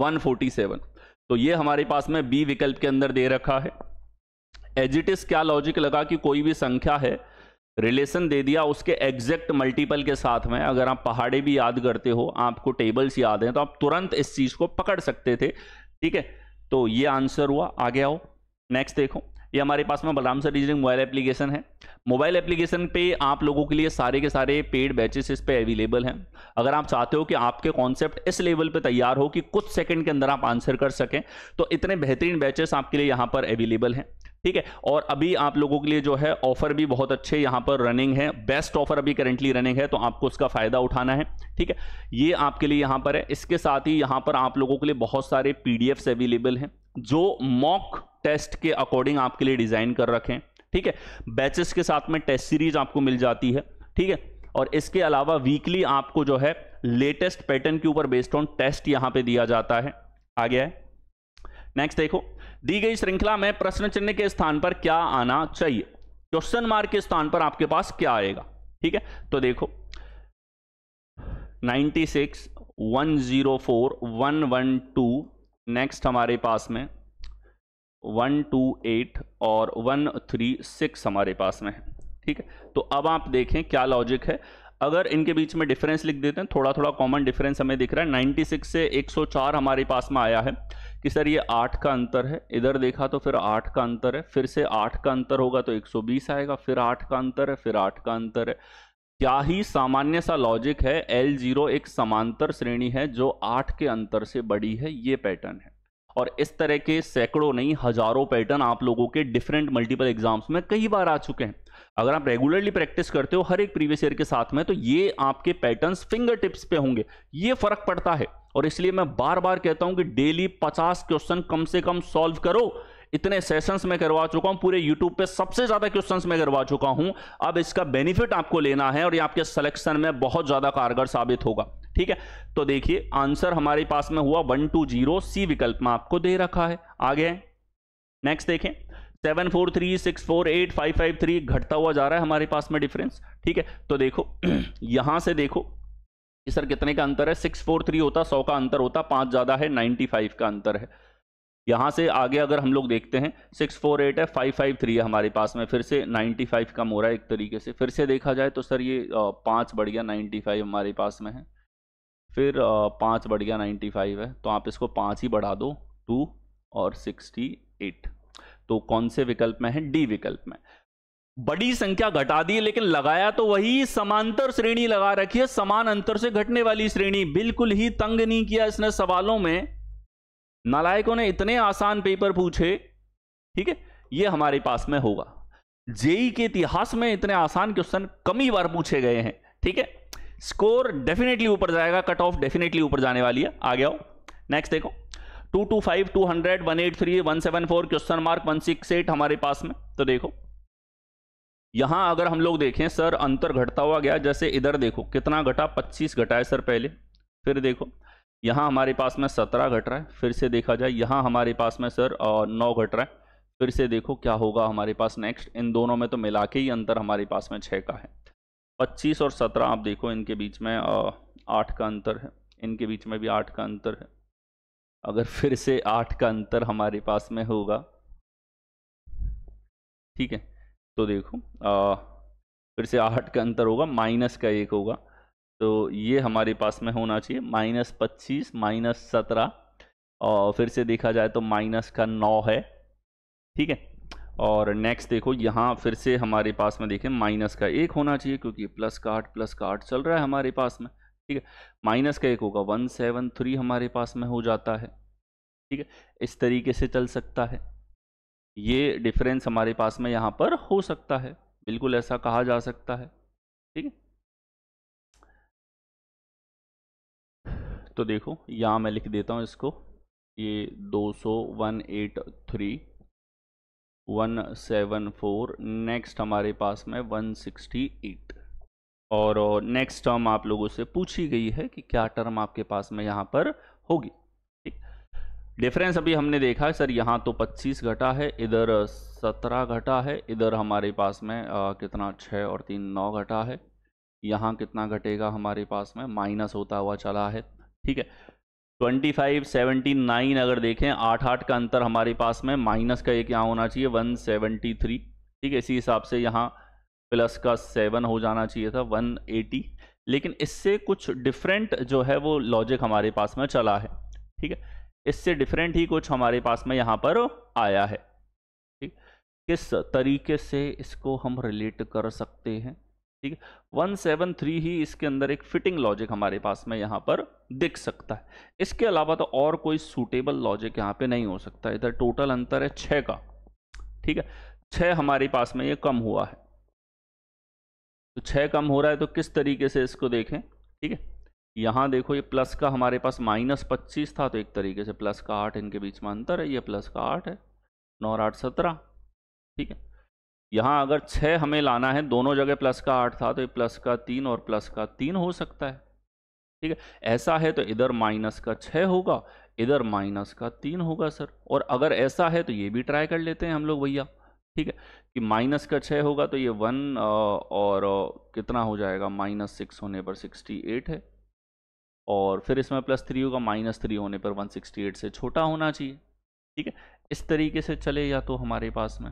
147 तो ये हमारे पास में बी विकल्प के अंदर दे रखा है एजिटिस क्या लॉजिक लगा कि कोई भी संख्या है रिलेशन दे दिया उसके एग्जैक्ट मल्टीपल के साथ में अगर आप पहाड़े भी याद करते हो आपको टेबल्स याद हैं तो आप तुरंत इस चीज़ को पकड़ सकते थे ठीक है तो ये आंसर हुआ आगे आओ नेक्स्ट देखो ये हमारे पास में Balram sir digital mobile application है मोबाइल एप्लीकेशन पे आप लोगों के लिए सारे के सारे पेड बैचेस इस पे अवेलेबल हैं अगर आप चाहते हो कि आपके कॉन्सेप्ट इस लेवल पे तैयार हो कि कुछ सेकंड के अंदर आप आंसर कर सकें तो इतने बेहतरीन बैचेस आपके लिए यहाँ पर अवेलेबल हैं ठीक है और अभी आप लोगों के लिए जो है ऑफर भी बहुत अच्छे यहां पर रनिंग है बेस्ट ऑफर अभी करेंटली रनिंग है तो आपको उसका फ़ायदा उठाना है ठीक है ये आपके लिए यहां पर है इसके साथ ही यहां पर आप लोगों के लिए बहुत सारे पी अवेलेबल हैं जो मॉक टेस्ट के अकॉर्डिंग आपके लिए डिज़ाइन कर हैं ठीक है बैचेस के साथ में टेस्ट सीरीज आपको मिल जाती है ठीक है और इसके अलावा वीकली आपको जो है लेटेस्ट पैटर्न के ऊपर बेस्ड ऑन टेस्ट यहां पे दिया जाता है आ गया है नेक्स्ट देखो दी गई श्रृंखला में प्रश्न चिन्ह के स्थान पर क्या आना चाहिए क्वेश्चन मार्क के स्थान पर आपके पास क्या आएगा ठीक है तो देखो 96 104 112 नेक्स्ट हमारे पास में 128 और 136 हमारे पास में है ठीक है तो अब आप देखें क्या लॉजिक है अगर इनके बीच में डिफरेंस लिख देते हैं थोड़ा थोड़ा कॉमन डिफरेंस हमें दिख रहा है 96 से 104 हमारे पास में आया है कि सर ये आठ का अंतर है इधर देखा तो फिर आठ का अंतर है फिर से आठ का अंतर होगा तो 120 आएगा फिर आठ का अंतर है फिर आठ का अंतर है क्या ही सामान्य सा लॉजिक है एल जीरो एक समांतर श्रेणी है जो आठ के अंतर से बड़ी है ये पैटर्न है और इस तरह के सैकड़ों नहीं हजारों पैटर्न आप लोगों के डिफरेंट मल्टीपल एग्जाम्स में कई बार आ चुके हैं अगर आप रेगुलरली प्रैक्टिस करते हो हर एक प्रीवियस ईयर के साथ में तो ये आपके पैटर्न्स फिंगर टिप्स पे होंगे ये फर्क पड़ता है और इसलिए मैं बार बार कहता हूं कि डेली 50 क्वेश्चन कम से कम सॉल्व करो इतने सेशंस में करवा चुका हूं पूरे यूट्यूब पे सबसे ज्यादा क्वेश्चंस में करवा चुका हूं अब इसका बेनिफिट आपको लेना है और ये आपके सिलेक्शन में बहुत ज्यादा कारगर साबित होगा ठीक है तो देखिए आंसर हमारे पास में हुआ वन टू जीरो सी विकल्प में आपको दे रखा है आगे नेक्स्ट देखें seven four three six four eight five five three घटता हुआ जा रहा है हमारे पास में डिफरेंस ठीक है तो देखो *clears throat* यहां से देखो कि सर कितने का अंतर है सिक्स फोर थ्री होता सौ का अंतर होता पांच ज्यादा है नाइन्टी फाइव का अंतर है यहाँ से आगे अगर हम लोग देखते हैं सिक्स फोर एट है फाइव फाइव थ्री है हमारे पास में फिर से नाइन्टी फाइव कम हो रहा है एक तरीके से फिर से देखा जाए तो सर ये पांच बढ़ गया नाइन्टी फाइव हमारे पास में है फिर पांच बढ़ गया नाइन्टी फाइव है तो आप इसको पांच ही बढ़ा दो टू और सिक्सटी एट तो कौन से विकल्प में है डी विकल्प में बड़ी संख्या घटा दी लेकिन लगाया तो वही समांतर श्रेणी लगा रखी है समान अंतर से घटने वाली श्रेणी बिल्कुल ही तंग नहीं किया इसने सवालों में नालायकों ने इतने आसान पेपर पूछे ठीक है ये हमारे पास में होगा जेई के इतिहास में इतने आसान क्वेश्चन कम ही बार पूछे गए हैं ठीक है स्कोर डेफिनेटली ऊपर जाएगा कट ऑफ डेफिनेटली ऊपर जाने वाली है आ गया नेक्स्ट देखो two two five two hundred one eight three one seven four question mark one six eight हमारे पास में तो देखो यहां अगर हम लोग देखें सर अंतर घटता हुआ गया जैसे इधर देखो कितना घटा पच्चीस घटा है सर पहले फिर देखो यहाँ हमारे पास में सत्रह घट रहा है फिर से देखा जाए यहाँ हमारे पास में सर नौ घट रहा है फिर से देखो क्या होगा हमारे पास नेक्स्ट इन दोनों में तो मिला के ही अंतर हमारे पास में छः का है पच्चीस और सत्रह आप देखो इनके बीच में आठ का अंतर है इनके बीच में भी आठ का अंतर है अगर फिर से आठ का अंतर हमारे पास में होगा ठीक है तो देखो आ, फिर से आठ का अंतर होगा माइनस का एक होगा तो ये हमारे पास में होना चाहिए माइनस पच्चीस माइनस सत्रह और फिर से देखा जाए तो माइनस का नौ है ठीक है और नेक्स्ट देखो यहाँ फिर से हमारे पास में देखें माइनस का एक होना चाहिए क्योंकि प्लस का आठ प्लस का आठ चल रहा है हमारे पास में ठीक है माइनस का एक होगा वन सेवन थ्री हमारे पास में हो जाता है ठीक है इस तरीके से चल सकता है ये डिफरेंस हमारे पास में यहाँ पर हो सकता है बिल्कुल ऐसा कहा जा सकता है ठीक है तो देखो यहाँ मैं लिख देता हूँ इसको ये दो सौ one eight three one seven four next हमारे पास में वन सिक्सटी एट और नेक्स्ट टर्म आप लोगों से पूछी गई है कि क्या टर्म आपके पास में यहाँ पर होगी ठीक डिफरेंस अभी हमने देखा है सर यहाँ तो 25 घटा है इधर 17 घटा है इधर हमारे पास में आ, कितना 6 और 3 9 घटा है यहाँ कितना घटेगा हमारे पास में माइनस होता हुआ चला है ठीक है 25, 79 अगर देखें आठ आठ का अंतर हमारे पास में माइनस का ये क्या होना चाहिए 173 ठीक है इसी हिसाब से यहाँ प्लस का सेवन हो जाना चाहिए था वन एटी लेकिन इससे कुछ डिफरेंट जो है वो लॉजिक हमारे पास में चला है ठीक है इससे डिफरेंट ही कुछ हमारे पास में यहाँ पर आया है ठीक किस तरीके से इसको हम रिलेट कर सकते हैं ठीक है वन सेवन थ्री ही इसके अंदर एक फिटिंग लॉजिक हमारे पास में यहाँ पर दिख सकता है इसके अलावा तो और कोई सूटेबल लॉजिक यहाँ पे नहीं हो सकता इधर टोटल अंतर है छः का ठीक है छः हमारे पास में ये कम हुआ है तो छः कम हो रहा है तो किस तरीके से इसको देखें ठीक है यहाँ देखो ये प्लस का हमारे पास माइनस पच्चीस था तो एक तरीके से प्लस का आठ इनके बीच में अंतर है ये प्लस का आठ है नौ और आठ सत्रह ठीक है यहाँ अगर छः हमें लाना है दोनों जगह प्लस का आठ था तो ये प्लस का तीन और प्लस का तीन हो सकता है ठीक है ऐसा है तो इधर माइनस का छः होगा इधर माइनस का तीन होगा सर और अगर ऐसा है तो ये भी ट्राई कर लेते हैं हम लोग भैया ठीक है कि माइनस का छः होगा तो ये वन और कितना हो जाएगा माइनस सिक्स होने पर सिक्सटी एट है और फिर इसमें प्लस थ्री होगा माइनस थ्री होने पर वन सिक्सटी एट से छोटा होना चाहिए ठीक है इस तरीके से चले या तो हमारे पास में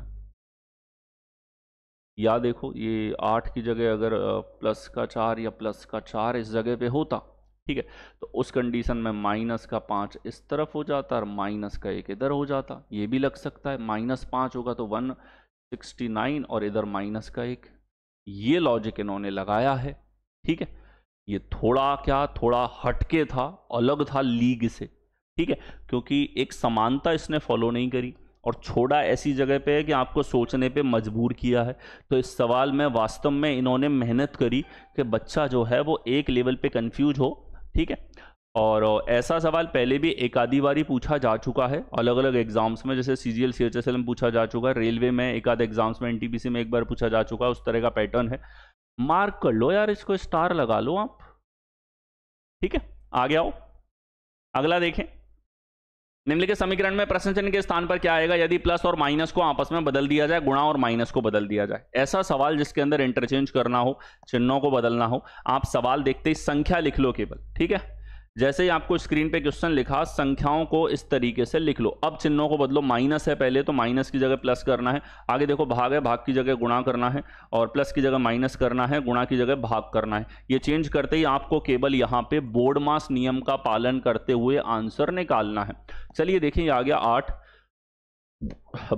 या देखो ये आठ की जगह अगर प्लस का चार या प्लस का चार इस जगह पे होता ठीक है तो उस कंडीशन में माइनस का पाँच इस तरफ हो जाता और माइनस का एक इधर हो जाता ये भी लग सकता है माइनस पाँच होगा तो वन 69 और इधर माइनस का एक ये लॉजिक इन्होंने लगाया है ठीक है ये थोड़ा क्या थोड़ा हटके था अलग था लीग से ठीक है क्योंकि एक समानता इसने फॉलो नहीं करी और छोड़ा ऐसी जगह पे है कि आपको सोचने पे मजबूर किया है तो इस सवाल में वास्तव में इन्होंने मेहनत करी कि बच्चा जो है वो एक लेवल पे कंफ्यूज हो ठीक है और ऐसा सवाल पहले भी एक आधी बारी पूछा जा चुका है अलग अलग एग्जाम्स में जैसे C G L C H S L में पूछा जा चुका है रेलवे में एक आध एग्जाम्स में एन में एक बार पूछा जा चुका है उस तरह का पैटर्न है मार्क कर लो यार इसको स्टार लगा लो आप ठीक है आगे आओ अगला देखें निम्नलिखित समीकरण में प्रश्न चिन्ह के स्थान पर क्या आएगा यदि प्लस और माइनस को आपस में बदल दिया जाए गुणा और माइनस को बदल दिया जाए ऐसा सवाल जिसके अंदर इंटरचेंज करना हो चिन्हों को बदलना हो आप सवाल देखते ही संख्या लिख लो केवल ठीक है जैसे ही आपको स्क्रीन पे क्वेश्चन लिखा संख्याओं को इस तरीके से लिख लो अब चिन्हों को बदलो माइनस है पहले तो माइनस की जगह प्लस करना है आगे देखो भाग है भाग की जगह गुणा करना है और प्लस की जगह माइनस करना है गुणा की जगह भाग करना है ये चेंज करते ही आपको केवल यहाँ पे बोर्ड मास नियम का पालन करते हुए आंसर निकालना है चलिए देखिए आ गया आठ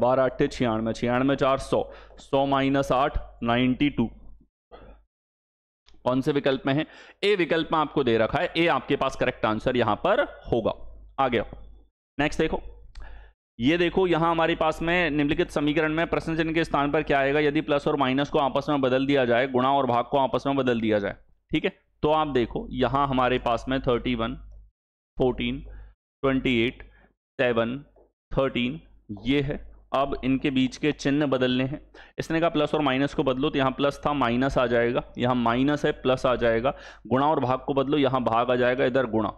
बारह अट्ठे छियानवे छियानवे चार सौ सौ माइनस आठ नाइन्टी टू कौन से विकल्प में है ए विकल्प में आपको दे रखा है ए आपके पास करेक्ट आंसर यहां पर होगा आगे हो। नेक्स्ट देखो ये देखो यहां हमारे पास में निम्नलिखित समीकरण में प्रश्न चिन्ह के स्थान पर क्या आएगा यदि प्लस और माइनस को आपस में बदल दिया जाए गुणा और भाग को आपस में बदल दिया जाए ठीक है तो आप देखो यहां हमारे पास में thirty one fourteen twenty eight seven thirteen ये है अब इनके बीच के चिन्ह बदलने हैं इसने कहा प्लस और माइनस को बदलो तो यहाँ प्लस था माइनस आ जाएगा यहाँ माइनस है प्लस आ जाएगा गुणा और भाग को बदलो यहाँ भाग आ जाएगा इधर गुणा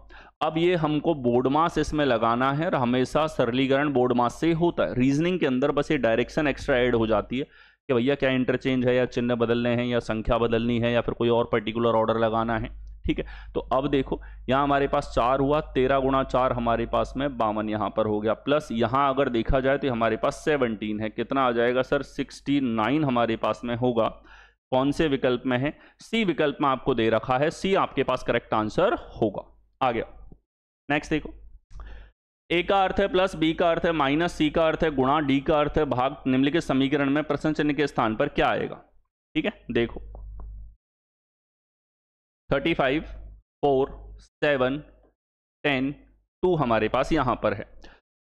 अब ये हमको बोर्डमास इसमें लगाना है और हमेशा सरलीकरण बोर्डमास से होता है रीजनिंग के अंदर बस ये डायरेक्शन एक्स्ट्रा ऐड हो जाती है कि भैया क्या इंटरचेंज है या चिन्ह बदलने हैं या संख्या बदलनी है या फिर कोई और पर्टिकुलर ऑर्डर लगाना है ठीक है तो अब देखो यहां हमारे पास चार हुआ तेरह गुणा चार हमारे पास में बावन यहां पर हो गया प्लस यहां अगर देखा जाए तो हमारे पास सेवनटीन है कितना आ जाएगा सर सिक्सटी नाइन हमारे पास में होगा कौन से विकल्प में है सी विकल्प में आपको दे रखा है सी आपके पास करेक्ट आंसर होगा आ गया नेक्स्ट देखो ए का अर्थ है प्लस बी का अर्थ है माइनस सी का अर्थ है गुणा डी का अर्थ है भाग निम्नलिखित समीकरण में प्रश्न चिन्ह के स्थान पर क्या आएगा ठीक है देखो thirty five four seven ten two हमारे पास यहाँ पर है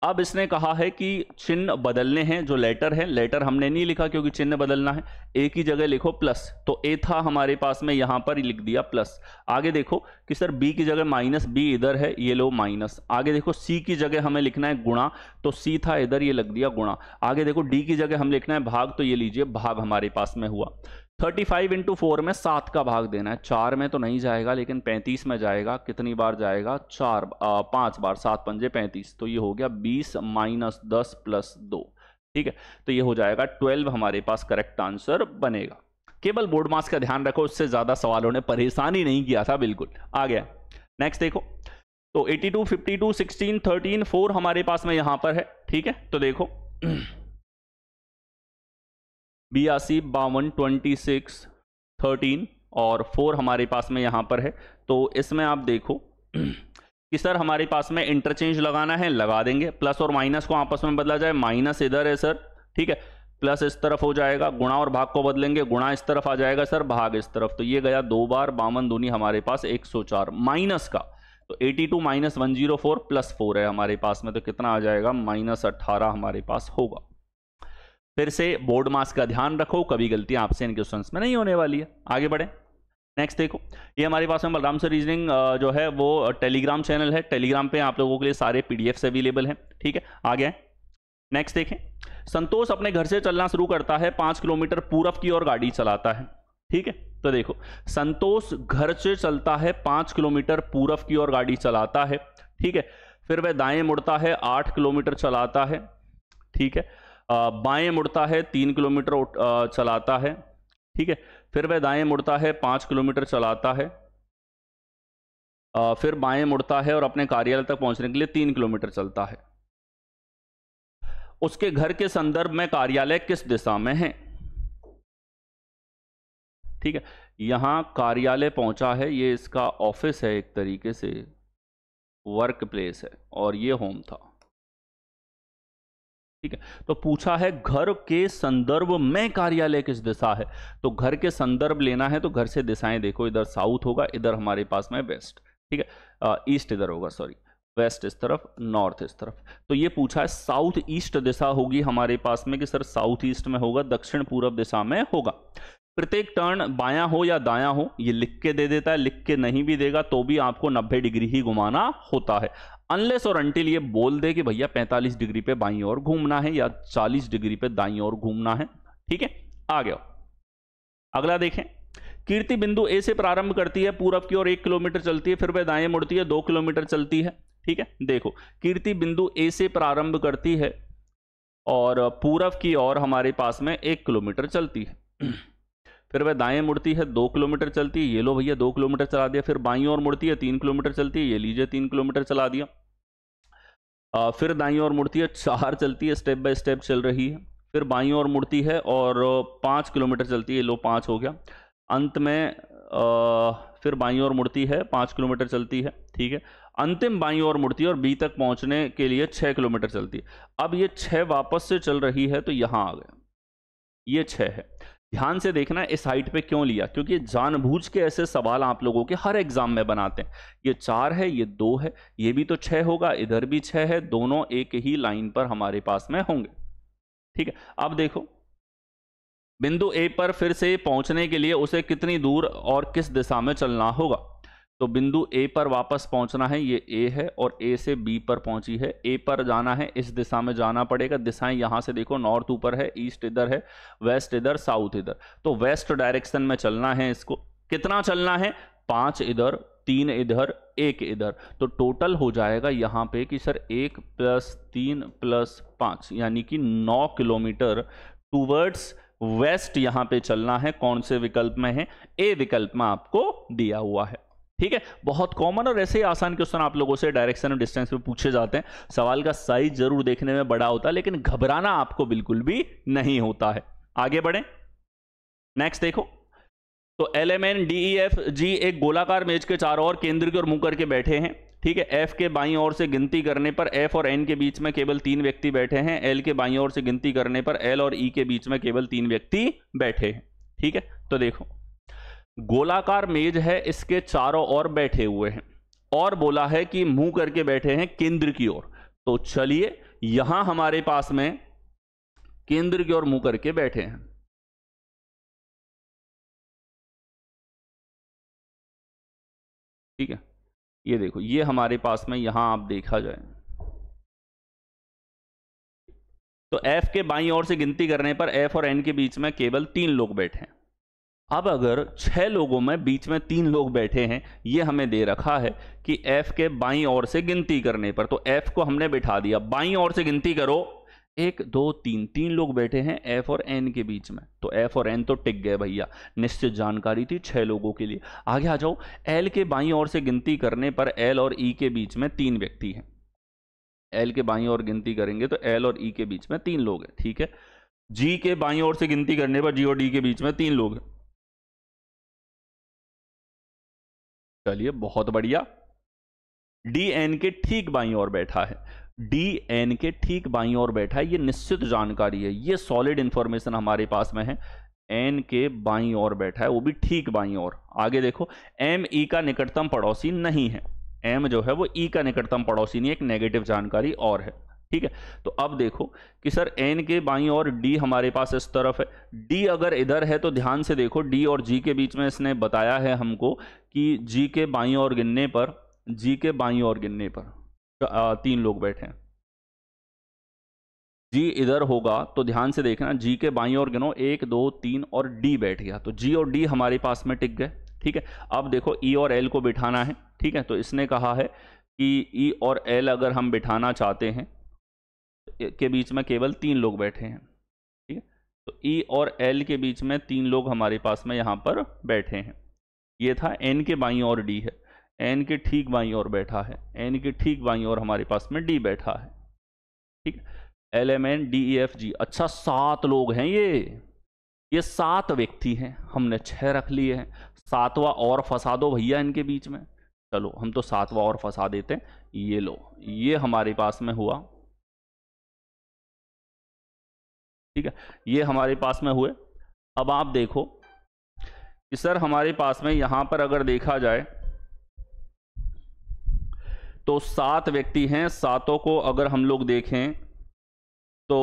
अब इसने कहा है कि चिन्ह बदलने हैं जो लेटर है लेटर हमने नहीं लिखा क्योंकि चिन्ह बदलना है ए की जगह लिखो प्लस तो ए था हमारे पास में यहाँ पर लिख दिया प्लस आगे देखो कि सर बी की जगह माइनस बी इधर है ये लो माइनस आगे देखो सी की जगह हमें लिखना है गुणा तो सी था इधर ये लग दिया गुणा आगे देखो डी की जगह हम लिखना है भाग तो ये लीजिए भाग हमारे पास में हुआ थर्टी फाइव इंटू फोर में सात का भाग देना है चार में तो नहीं जाएगा लेकिन पैंतीस में जाएगा कितनी बार जाएगा चार पांच बार सात पंजे पैंतीस तो ये हो गया बीस माइनस दस प्लस दो ठीक है तो ये हो जाएगा ट्वेल्व हमारे पास करेक्ट आंसर बनेगा केवल बोर्ड मार्क्स का ध्यान रखो उससे ज्यादा सवालों ने परेशान ही नहीं किया था बिल्कुल आ गया नेक्स्ट देखो तो fifty two sixteen thirteen four हमारे पास में यहां पर है ठीक है तो देखो *clears throat* बयासी बावन ट्वेंटी सिक्स थर्टीन और फोर हमारे पास में यहाँ पर है तो इसमें आप देखो *clears throat* कि सर हमारे पास में इंटरचेंज लगाना है लगा देंगे प्लस और माइनस को आपस में बदला जाए माइनस इधर है सर ठीक है प्लस इस तरफ हो जाएगा गुणा और भाग को बदलेंगे गुणा इस तरफ आ जाएगा सर भाग इस तरफ तो ये गया दो बार बावन दूनी हमारे पास 104 माइनस का तो 82 two minus one zero four plus four है हमारे पास में तो कितना आ जाएगा माइनस अट्ठारह हमारे पास होगा फिर से बोर्ड मास का ध्यान रखो कभी गलतियां आपसे इन क्वेश्चन में नहीं होने वाली है आगे बढ़े नेक्स्ट देखो ये हमारे पास में बलराम सर रीजनिंग जो है वो टेलीग्राम चैनल है टेलीग्राम पे आप लोगों के लिए सारे पीडीएफ्स अवेलेबल हैं ठीक है आगे है नेक्स्ट देखें संतोष अपने घर से चलना शुरू करता है पाँच किलोमीटर पूरब की ओर गाड़ी चलाता है ठीक है तो देखो संतोष घर से चलता है पाँच किलोमीटर पूरब की ओर गाड़ी चलाता है ठीक है फिर वह दाएँ मुड़ता है आठ किलोमीटर चलाता है ठीक है बाएं मुड़ता है तीन किलोमीटर चलाता है ठीक है फिर वह दाएं मुड़ता है पाँच किलोमीटर चलाता है फिर बाएं मुड़ता है और अपने कार्यालय तक पहुंचने के लिए तीन किलोमीटर चलता है उसके घर के संदर्भ में कार्यालय किस दिशा में है ठीक है यहां कार्यालय पहुंचा है ये इसका ऑफिस है एक तरीके से वर्क प्लेस है और ये होम था ठीक है तो पूछा है घर के संदर्भ में कार्यालय किस दिशा है तो घर के संदर्भ लेना है तो घर से दिशाएं देखो इधर साउथ होगा इधर हमारे पास में वेस्ट ठीक है ईस्ट इधर होगा सॉरी वेस्ट इस तरफ नॉर्थ इस तरफ तो ये पूछा है साउथ ईस्ट दिशा होगी हमारे पास में कि सर साउथ ईस्ट में होगा दक्षिण पूर्व दिशा में होगा प्रत्येक टर्न बायां हो या दायां हो ये लिख के दे देता है लिख के नहीं भी देगा तो भी आपको 90 डिग्री ही घुमाना होता है अनलेस और अंटिल ये बोल दे कि भैया 45 डिग्री पे बाई और घूमना है या 40 डिग्री पे दाई और घूमना है ठीक है आ गया अगला देखें कीर्ति बिंदु ए से प्रारंभ करती है पूरब की ओर एक किलोमीटर चलती है फिर वह दाएं मुड़ती है दो किलोमीटर चलती है ठीक है देखो कीर्ति बिंदु ए से प्रारंभ करती है और पूरब की ओर हमारे पास में एक किलोमीटर चलती है फिर वह दाएं मुड़ती है दो किलोमीटर चलती है ये लो भैया दो किलोमीटर चला दिया फिर बाई और मुड़ती है तीन किलोमीटर चलती है ये लीजिए तीन किलोमीटर चला दिया आ, फिर दाई और मुड़ती है चार चलती है स्टेप बाय स्टेप चल रही है फिर बाई और मुड़ती है और पाँच किलोमीटर चलती है ये लो पाँच हो गया अंत में आ, फिर बाई और मुड़ती है पाँच किलोमीटर चलती है ठीक है अंतिम बाई और मुड़ती है और बी तक पहुँचने के लिए छः किलोमीटर चलती है अब ये छः वापस से चल रही है तो यहाँ आ गए ये छः है ध्यान से देखना इस हाइट पे क्यों लिया क्योंकि जानबूझ के ऐसे सवाल आप लोगों के हर एग्जाम में बनाते हैं ये चार है ये दो है ये भी तो छः होगा इधर भी छः है दोनों एक ही लाइन पर हमारे पास में होंगे ठीक है अब देखो बिंदु ए पर फिर से पहुंचने के लिए उसे कितनी दूर और किस दिशा में चलना होगा तो बिंदु ए पर वापस पहुंचना है ये ए है और ए से बी पर पहुंची है ए पर जाना है इस दिशा में जाना पड़ेगा दिशाएं यहां से देखो नॉर्थ ऊपर है ईस्ट इधर है वेस्ट इधर साउथ इधर तो वेस्ट डायरेक्शन में चलना है इसको कितना चलना है पांच इधर तीन इधर एक इधर तो टोटल हो जाएगा यहां पे कि सर एक प्लस तीन प्लस पांच यानी कि नौ किलोमीटर टूवर्ड्स वेस्ट यहाँ पे चलना है कौन से विकल्प में है ए विकल्प में आपको दिया हुआ है ठीक है बहुत कॉमन और ऐसे ही आसान क्वेश्चन आप लोगों से डायरेक्शन और डिस्टेंस में पूछे जाते हैं सवाल का साइज जरूर देखने में बड़ा होता है लेकिन घबराना आपको बिल्कुल भी नहीं होता है आगे बढ़े नेक्स्ट देखो तो L M N D E F G एक गोलाकार मेज के चारों ओर केंद्र की ओर मुंह करके बैठे हैं ठीक है एफ के बाई ओर से गिनती करने पर एफ और एन के बीच में केवल तीन व्यक्ति बैठे हैं एल के बाई ओर से गिनती करने पर एल और ई e के बीच में केवल तीन व्यक्ति बैठे हैं ठीक है तो देखो गोलाकार मेज है इसके चारों ओर बैठे हुए हैं और बोला है कि मुंह करके बैठे हैं केंद्र की ओर तो चलिए यहां हमारे पास में केंद्र की ओर मुंह करके बैठे हैं ठीक है ये देखो ये हमारे पास में यहां आप देखा जाए तो एफ के बाई ओर से गिनती करने पर एफ और एन के बीच में केवल तीन लोग बैठे हैं अब अगर छह लोगों में बीच में तीन लोग बैठे हैं ये हमें दे रखा है कि एफ के बाई और से गिनती करने पर तो एफ को हमने बिठा दिया बाई और से गिनती करो एक दो तीन तीन लोग बैठे हैं एफ और एन के बीच में तो एफ और एन तो टिक गए भैया निश्चित जानकारी थी छह लोगों के लिए आगे आ जाओ एल के बाई और से गिनती करने पर एल और ई e के बीच में तीन व्यक्ति हैं एल के बाई और गिनती करेंगे तो एल और ई e के बीच में तीन लोग हैं ठीक है जी के बाई और से गिनती करने पर जी और डी के बीच में तीन लोग हैं चलिए बहुत बढ़िया डी एन के ठीक बाई और बैठा है डी एन के ठीक बाई और बैठा है ये निश्चित जानकारी है ये सॉलिड इंफॉर्मेशन हमारे पास में है एन के बाई और बैठा है वो भी ठीक बाई और आगे देखो एम ई e का निकटतम पड़ोसी नहीं है एम जो है वो ई e का निकटतम पड़ोसी नहीं एक नेगेटिव जानकारी और है ठीक है तो अब देखो कि सर एन के बाई और डी हमारे पास इस तरफ है डी अगर इधर है तो ध्यान से देखो डी और जी के बीच में इसने बताया है हमको कि जी के बाई और गिनने पर जी के बाई और गिनने पर तीन लोग बैठे हैं जी इधर होगा तो ध्यान से देखना जी के बाई और गिनो एक दो तीन और डी बैठ गया तो जी और डी हमारे पास में टिक गए ठीक है अब देखो ई e और एल को बिठाना है ठीक है तो इसने कहा है कि ई e और एल अगर हम बिठाना चाहते हैं के बीच में केवल तीन लोग बैठे हैं ठीक है तो ई e और एल के बीच में तीन लोग हमारे पास में यहाँ पर बैठे हैं ये था एन के बाई और डी है एन के ठीक बाई और बैठा है एन के ठीक बाई और हमारे पास में डी बैठा है ठीक L M N D E F G अच्छा सात लोग हैं ये ये सात व्यक्ति हैं हमने छह रख लिए हैं सातवा और फंसा दो भैया इनके बीच में चलो हम तो सातवा और फंसा देते हैं ये लो ये हमारे पास में हुआ ठीक है ये हमारे पास में हुए अब आप देखो कि सर हमारे पास में यहां पर अगर देखा जाए तो सात व्यक्ति हैं सातों को अगर हम लोग देखें तो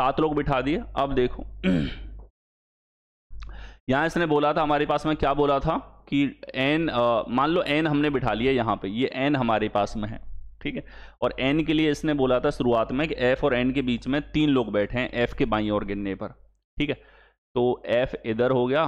सात लोग बिठा दिए अब देखो *clears throat* यहां इसने बोला था हमारे पास में क्या बोला था कि एन मान लो एन हमने बिठा लिया यहां पे ये एन हमारे पास में है ठीक है और एन के लिए इसने बोला था शुरुआत में कि एफ और एन के बीच में तीन लोग बैठे हैं एफ के बाई और गिनने पर ठीक है तो एफ इधर हो गया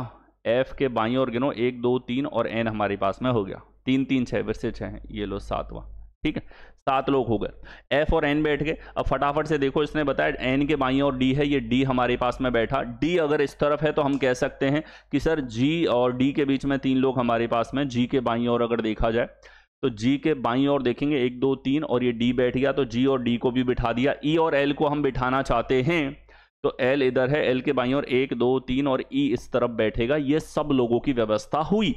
एफ के बाई और गिनो एक दो तीन और एन हमारे पास में हो गया तीन तीन छः फिर से छः ये लो सातवां ठीक है सात लोग हो गए एफ और एन बैठ गए अब फटाफट से देखो इसने बताया एन के बाई और डी है ये डी हमारे पास में बैठा डी अगर इस तरफ है तो हम कह सकते हैं कि सर जी और डी के बीच में तीन लोग हमारे पास में जी के बाई और अगर देखा जाए तो जी के बाई और देखेंगे एक दो तीन और ये डी बैठ गया तो जी और डी को भी बिठा दिया ई e और एल को हम बिठाना चाहते हैं तो एल इधर है एल के बाई और एक दो तीन और ई e इस तरफ बैठेगा ये सब लोगों की व्यवस्था हुई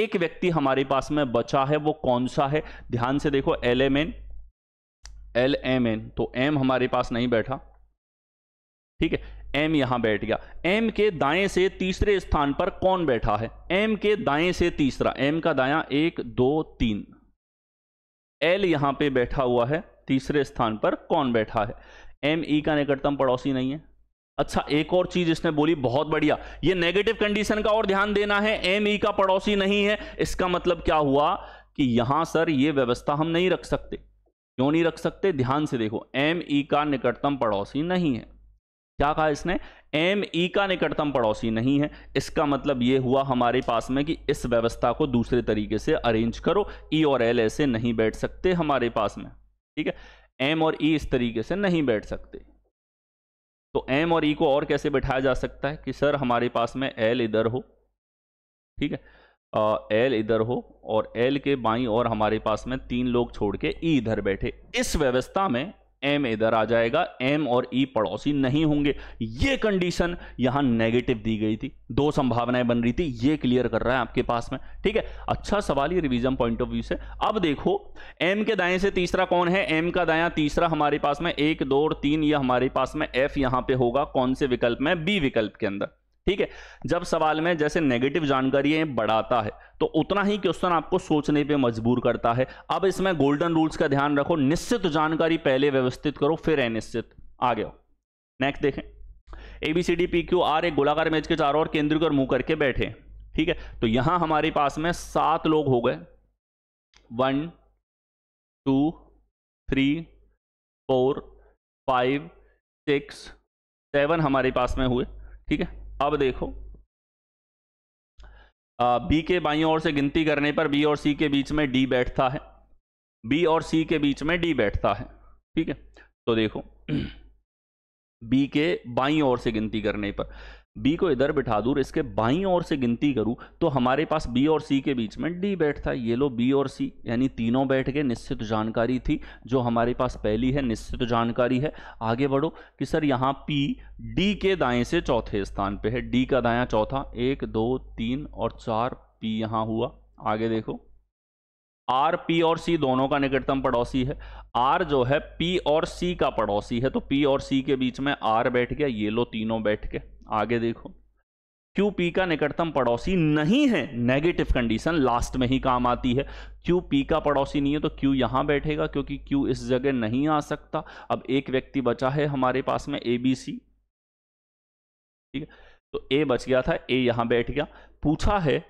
एक व्यक्ति हमारे पास में बचा है वो कौन सा है ध्यान से देखो L M N L M N तो एम हमारे पास नहीं बैठा ठीक है एम यहां बैठ गया एम के दाएं से तीसरे स्थान पर कौन बैठा है एम के दाएं से तीसरा एम का दाया एक दो तीन एल यहां पे बैठा हुआ है तीसरे स्थान पर कौन बैठा है एम ई e का निकटतम पड़ोसी नहीं है अच्छा एक और चीज इसने बोली बहुत बढ़िया ये नेगेटिव कंडीशन का और ध्यान देना है एम ई e का पड़ोसी नहीं है इसका मतलब क्या हुआ कि यहां सर ये व्यवस्था हम नहीं रख सकते क्यों नहीं रख सकते ध्यान से देखो एम ई e का निकटतम पड़ोसी नहीं है क्या कहा इसने एम ई e का निकटतम पड़ोसी नहीं है इसका मतलब ये हुआ हमारे पास में कि इस व्यवस्था को दूसरे तरीके से अरेंज करो ई e और एल ऐसे नहीं बैठ सकते हमारे पास में ठीक है एम और ई e इस तरीके से नहीं बैठ सकते तो एम और ई e को और कैसे बैठाया जा सकता है कि सर हमारे पास में एल इधर हो ठीक है एल इधर हो और एल के बाई और हमारे पास में तीन लोग छोड़ के ई e इधर बैठे इस व्यवस्था में एम इधर आ जाएगा एम और ई e पड़ोसी नहीं होंगे ये कंडीशन यहां नेगेटिव दी गई थी दो संभावनाएं बन रही थी ये क्लियर कर रहा है आपके पास में ठीक है अच्छा सवाल ये रिवीजन पॉइंट ऑफ व्यू से अब देखो एम के दाएं से तीसरा कौन है एम का दाया तीसरा हमारे पास में एक दो और तीन ये हमारे पास में एफ यहां पे होगा कौन से विकल्प में बी विकल्प के अंदर ठीक है जब सवाल में जैसे नेगेटिव जानकारी बढ़ाता है तो उतना ही क्वेश्चन आपको सोचने पे मजबूर करता है अब इसमें गोल्डन रूल्स का ध्यान रखो निश्चित जानकारी पहले व्यवस्थित करो फिर अनिश्चित आगे नेक्स्ट देखें एबीसीडी पी क्यू आर एक गोलाकार मेज के चारों ओर केंद्र कर मुंह करके बैठे ठीक है तो यहां हमारे पास में सात लोग हो गए one two three four five six seven हमारे पास में हुए ठीक है अब देखो बी के बाई ओर से गिनती करने पर बी और सी के बीच में डी बैठता है बी और सी के बीच में डी बैठता है ठीक है तो देखो बी *clears throat* के बाई ओर से गिनती करने पर बी को इधर बिठा दूँ इसके बाई और से गिनती करूँ तो हमारे पास बी और सी के बीच में डी बैठता है ये लो बी और सी यानी तीनों बैठ गए निश्चित जानकारी थी जो हमारे पास पहली है निश्चित जानकारी है आगे बढ़ो कि सर यहाँ पी डी के दाएं से चौथे स्थान पे है डी का दाया चौथा एक दो तीन और चार पी यहाँ हुआ आगे देखो आर पी और सी दोनों का निकटतम पड़ोसी है आर जो है पी और सी का पड़ोसी है तो पी और सी के बीच में आर बैठ गया ये लो तीनों बैठ गए आगे देखो क्यू पी का निकटतम पड़ोसी नहीं है नेगेटिव कंडीशन लास्ट में ही काम आती है क्यू पी का पड़ोसी नहीं है तो क्यू यहां बैठेगा क्योंकि क्यू इस जगह नहीं आ सकता अब एक व्यक्ति बचा है हमारे पास में ए बी सी ठीक है तो ए बच गया था ए यहां बैठ गया पूछा है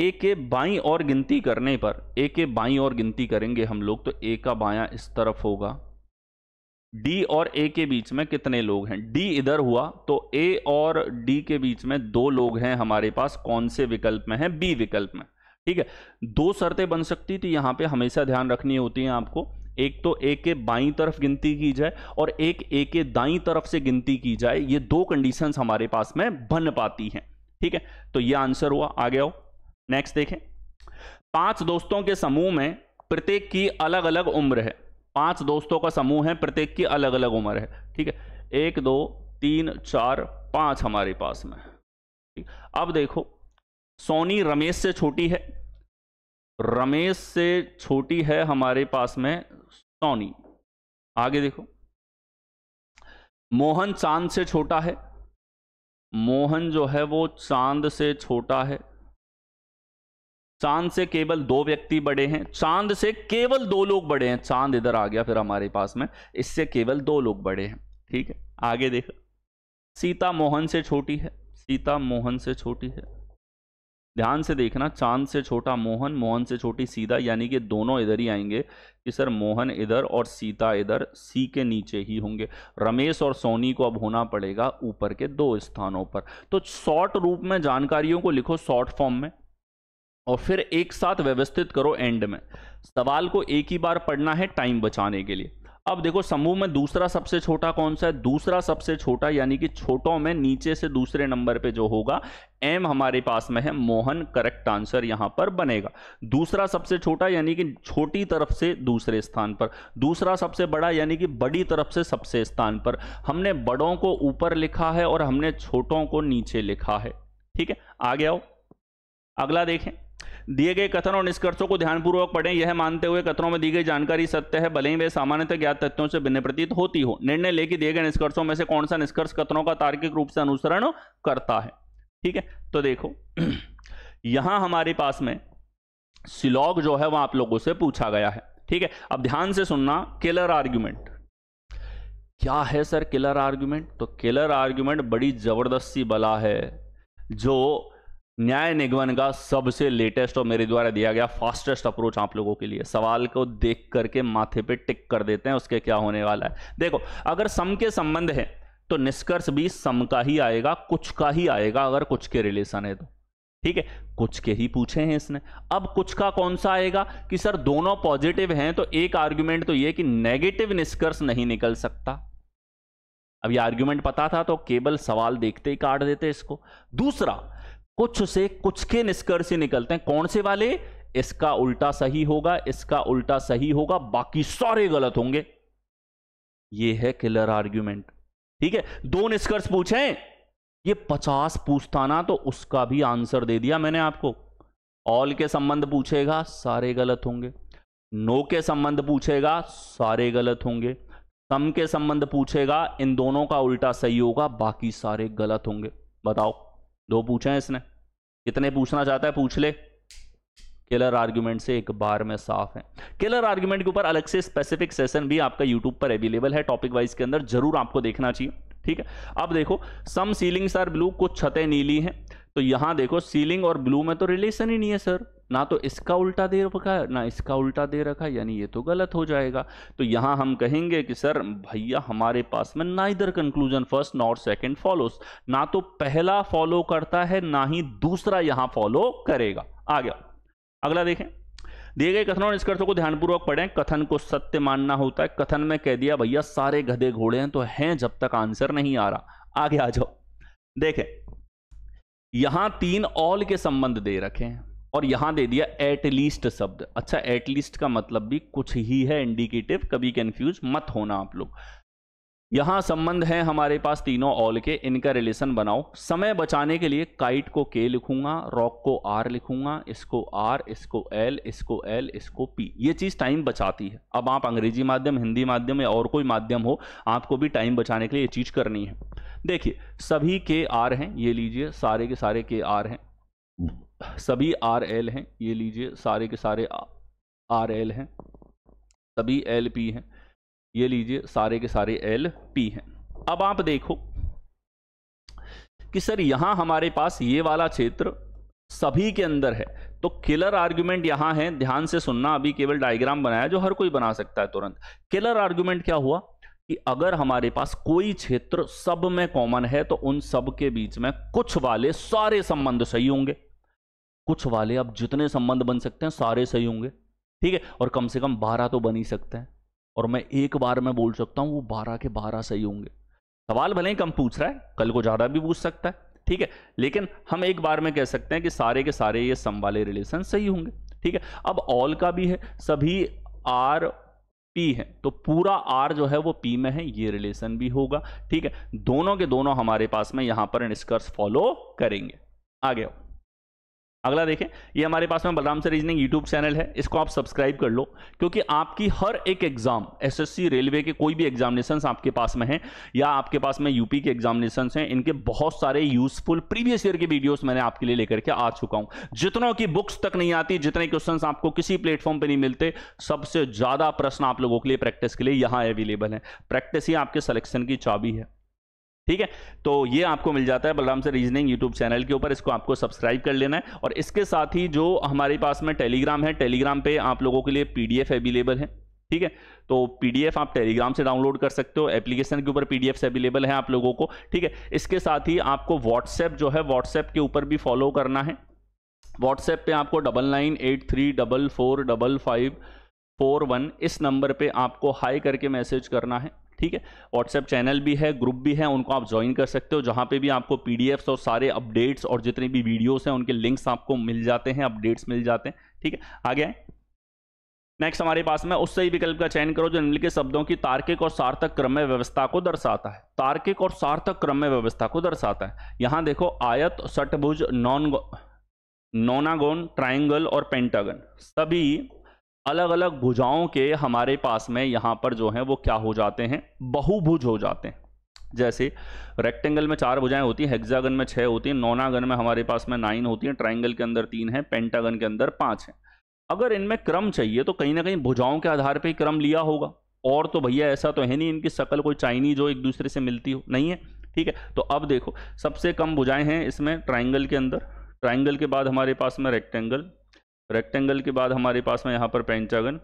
ए के बाई और गिनती करने पर ए के बाई और गिनती करेंगे हम लोग तो ए का बाया इस तरफ होगा डी और ए के बीच में कितने लोग हैं डी इधर हुआ तो ए और डी के बीच में दो लोग हैं हमारे पास कौन से विकल्प में है बी विकल्प में ठीक है दो शर्तें बन सकती थी यहां पे हमेशा ध्यान रखनी होती है आपको एक तो ए के बाई तरफ गिनती की जाए और एक ए के दाई तरफ से गिनती की जाए ये दो कंडीशंस हमारे पास में बन पाती हैं ठीक है तो ये आंसर हुआ आगे आओ नेक्स्ट देखें पांच दोस्तों के समूह में प्रत्येक की अलग अलग उम्र है पांच दोस्तों का समूह है प्रत्येक की अलग अलग उम्र है ठीक है एक दो तीन चार पांच हमारे पास में अब देखो सोनी रमेश से छोटी है रमेश से छोटी है हमारे पास में सोनी आगे देखो मोहन चांद से छोटा है मोहन जो है वो चांद से छोटा है चांद से केवल दो व्यक्ति बड़े हैं चांद से केवल दो लोग बड़े हैं चांद इधर आ गया फिर हमारे पास में इससे केवल दो लोग बड़े हैं ठीक है आगे देखो सीता मोहन से छोटी है सीता मोहन से छोटी है ध्यान से देखना चांद से छोटा मोहन मोहन से छोटी सीधा यानी कि दोनों इधर ही आएंगे कि सर मोहन इधर और सीता इधर सी के नीचे ही होंगे रमेश और सोनी को अब होना पड़ेगा ऊपर के दो स्थानों पर तो शॉर्ट रूप में जानकारियों को लिखो शॉर्ट फॉर्म में और फिर एक साथ व्यवस्थित करो एंड में सवाल को एक ही बार पढ़ना है टाइम बचाने के लिए अब देखो समूह में दूसरा सबसे छोटा कौन सा है दूसरा सबसे छोटा यानी कि छोटों में नीचे से दूसरे नंबर पे जो होगा एम हमारे पास में है मोहन करेक्ट आंसर यहां पर बनेगा दूसरा सबसे छोटा यानी कि छोटी तरफ से दूसरे स्थान पर दूसरा सबसे बड़ा यानी कि बड़ी तरफ से सबसे स्थान पर हमने बड़ों को ऊपर लिखा है और हमने छोटों को नीचे लिखा है ठीक है आगे आओ अगला देखें दिए गए कथन और निष्कर्षों को ध्यानपूर्वक पढ़ें यह मानते हुए कथनों में दी गई जानकारी सत्य है भले ही वे सामान्यतः ज्ञात तथ्यों से भिन्न प्रतीत होती हो निर्णय ले कि दिए गए निष्कर्षों में से कौन सा निष्कर्ष कथनों का तार्किक रूप से अनुसरण करता है ठीक है तो देखो *clears throat* यहां हमारे पास में सिलॉग जो है वह आप लोगों से पूछा गया है ठीक है अब ध्यान से सुनना केलर आर्ग्यूमेंट क्या है सर किलर आर्ग्यूमेंट तो किलर आर्ग्यूमेंट बड़ी जबरदस्त सी बला है जो न्याय निगमन का सबसे लेटेस्ट और मेरे द्वारा दिया गया फास्टेस्ट अप्रोच आप लोगों के लिए सवाल को देख करके माथे पे टिक कर देते हैं उसके क्या होने वाला है देखो अगर सम के संबंध है तो निष्कर्ष भी सम का ही आएगा कुछ का ही आएगा अगर कुछ के रिलेशन है तो ठीक है कुछ के ही पूछे हैं इसने अब कुछ का कौन सा आएगा कि सर दोनों पॉजिटिव हैं तो एक आर्ग्यूमेंट तो यह कि नेगेटिव निष्कर्ष नहीं निकल सकता अब ये आर्ग्यूमेंट पता था तो केवल सवाल देखते ही काट देते इसको दूसरा कुछ से कुछ के निष्कर्ष निकलते हैं कौन से वाले इसका उल्टा सही होगा इसका उल्टा सही होगा बाकी सारे गलत होंगे यह है किलर आर्ग्यूमेंट ठीक है दो निष्कर्ष पूछे ये पचास पूछता ना तो उसका भी आंसर दे दिया मैंने आपको ऑल के संबंध पूछेगा सारे गलत होंगे नो के संबंध पूछेगा सारे गलत होंगे सम के संबंध पूछेगा इन दोनों का उल्टा सही होगा बाकी सारे गलत होंगे बताओ दो पूछे हैं इसने कितने पूछना चाहता है पूछ ले केलर आर्ग्यूमेंट से एक बार में साफ है केलर आर्ग्यूमेंट के ऊपर अलग से स्पेसिफिक सेशन भी आपका यूट्यूब पर अवेलेबल है टॉपिक वाइज के अंदर जरूर आपको देखना चाहिए ठीक है अब देखो सम सीलिंग्स आर ब्लू कुछ छतें नीली हैं तो यहाँ देखो सीलिंग और ब्लू में तो रिलेशन ही नहीं है सर ना तो इसका उल्टा दे रखा है ना इसका उल्टा दे रखा है यानी ये तो गलत हो जाएगा तो यहाँ हम कहेंगे कि सर भैया हमारे पास में ना इधर conclusion first not second follows ना तो पहला फॉलो करता है ना ही दूसरा यहाँ फॉलो करेगा आ गया अगला देखें दिए गए कथनों और निष्कर्षों को ध्यानपूर्वक पढ़ें कथन को सत्य मानना होता है कथन में कह दिया भैया सारे गधे घोड़े हैं तो हैं जब तक आंसर नहीं आ रहा आगे आ जाओ देखें यहां तीन ऑल के संबंध दे रखे हैं और यहां दे दिया एटलीस्ट शब्द अच्छा एटलीस्ट का मतलब भी कुछ ही है इंडिकेटिव कभी कंफ्यूज मत होना आप लोग यहां संबंध है हमारे पास तीनों ऑल के इनका रिलेशन बनाओ समय बचाने के लिए काइट को के लिखूंगा रॉक को आर लिखूंगा इसको आर इसको एल इसको एल इसको पी ये चीज टाइम बचाती है अब आप अंग्रेजी माध्यम हिंदी माध्यम या और कोई माध्यम हो आपको भी टाइम बचाने के लिए ये चीज करनी है देखिए सभी के आर हैं ये लीजिए सारे के सारे के आर हैं सभी आर एल हैं ये लीजिए सारे के सारे आर एल हैं सभी एल पी हैं ये लीजिए सारे के सारे एल पी हैं अब आप देखो कि सर यहां हमारे पास ये वाला क्षेत्र सभी के अंदर है तो किलर आर्ग्यूमेंट यहां है ध्यान से सुनना अभी केवल डायग्राम बनाया जो हर कोई बना सकता है तुरंत किलर आर्ग्यूमेंट क्या हुआ कि अगर हमारे पास कोई क्षेत्र सब में कॉमन है तो उन सब के बीच में कुछ वाले सारे संबंध सही होंगे कुछ वाले अब जितने संबंध बन सकते हैं सारे सही होंगे ठीक है और कम से कम बारह तो बन ही सकते हैं और मैं एक बार में बोल सकता हूं वो बारह के बारह सही होंगे सवाल भले ही कम पूछ रहा है कल को ज़्यादा भी पूछ सकता है ठीक है लेकिन हम एक बार में कह सकते हैं कि सारे के सारे ये सम वाले रिलेशन सही होंगे ठीक है अब ऑल का भी है सभी आर पी है तो पूरा आर जो है वो पी में है ये रिलेशन भी होगा ठीक है दोनों के दोनों हमारे पास में यहां पर निष्कर्ष फॉलो करेंगे आगे हो अगला देखें ये हमारे पास में Balram sir reasoning YouTube channel है इसको आप सब्सक्राइब कर लो क्योंकि आपकी हर एक एग्जाम एसएससी रेलवे के कोई भी एग्जामिनेशन आपके पास में है या आपके पास में यूपी के एग्जामिनेशन हैं इनके बहुत सारे यूजफुल प्रीवियस ईयर के वीडियोस मैंने आपके लिए लेकर के आ चुका हूं जितनों की बुक्स तक नहीं आती जितने क्वेश्चन आपको किसी प्लेटफॉर्म पर नहीं मिलते सबसे ज्यादा प्रश्न आप लोगों के लिए प्रैक्टिस के लिए यहां अवेलेबल है प्रैक्टिस ही आपके सलेक्शन की चाबी है ठीक है तो ये आपको मिल जाता है बलराम से रीजनिंग यूट्यूब चैनल के ऊपर इसको आपको सब्सक्राइब कर लेना है और इसके साथ ही जो हमारे पास में टेलीग्राम है टेलीग्राम पे आप लोगों के लिए पीडीएफ अवेलेबल है ठीक है तो पीडीएफ आप टेलीग्राम से डाउनलोड कर सकते हो एप्लीकेशन के ऊपर पीडीएफ से अवेलेबल है आप लोगों को ठीक है इसके साथ ही आपको व्हाट्सएप जो है व्हाट्सएप के ऊपर भी फॉलो करना है व्हाट्सएप पे आपको double nine eight three double four double five four one इस नंबर पे आपको हाई करके मैसेज करना है ठीक है व्हाट्सएप चैनल भी है ग्रुप भी है उनको आप ज्वाइन कर सकते हो जहाँ पे भी आपको पीडीएफ्स और सारे अपडेट्स और जितने भी वीडियोस हैं उनके लिंक्स आपको मिल जाते हैं अपडेट्स मिल जाते हैं ठीक है आगे नेक्स्ट हमारे पास में उस सही विकल्प का चयन करो जो निम्नलिखित शब्दों की तार्किक और सार्थक क्रम में व्यवस्था को दर्शाता है तार्किक और सार्थक क्रम में व्यवस्था को दर्शाता है यहाँ देखो आयत सटभुज नॉन नोनागोन ट्राइंगल और पेंटागन सभी अलग अलग भुजाओं के हमारे पास में यहाँ पर जो है वो क्या हो जाते हैं बहुभुज हो जाते हैं जैसे रेक्टेंगल में चार भुजाएं होती हैं हेक्सागन में छः होती हैं नोनागन में हमारे पास में नाइन होती हैं ट्राइंगल के अंदर तीन है पेंटागन के अंदर पाँच हैं अगर इनमें क्रम चाहिए तो कहीं ना कहीं भुजाओं के आधार पर ही क्रम लिया होगा और तो भैया ऐसा तो है नहीं इनकी शक्ल कोई चाइनीज हो एक दूसरे से मिलती हो नहीं है ठीक है तो अब देखो सबसे कम भुजाएं हैं इसमें ट्राइंगल के अंदर ट्राइंगल के बाद हमारे पास में रेक्टेंगल रेक्टेंगल के बाद हमारे पास में यहाँ पर पेंटागन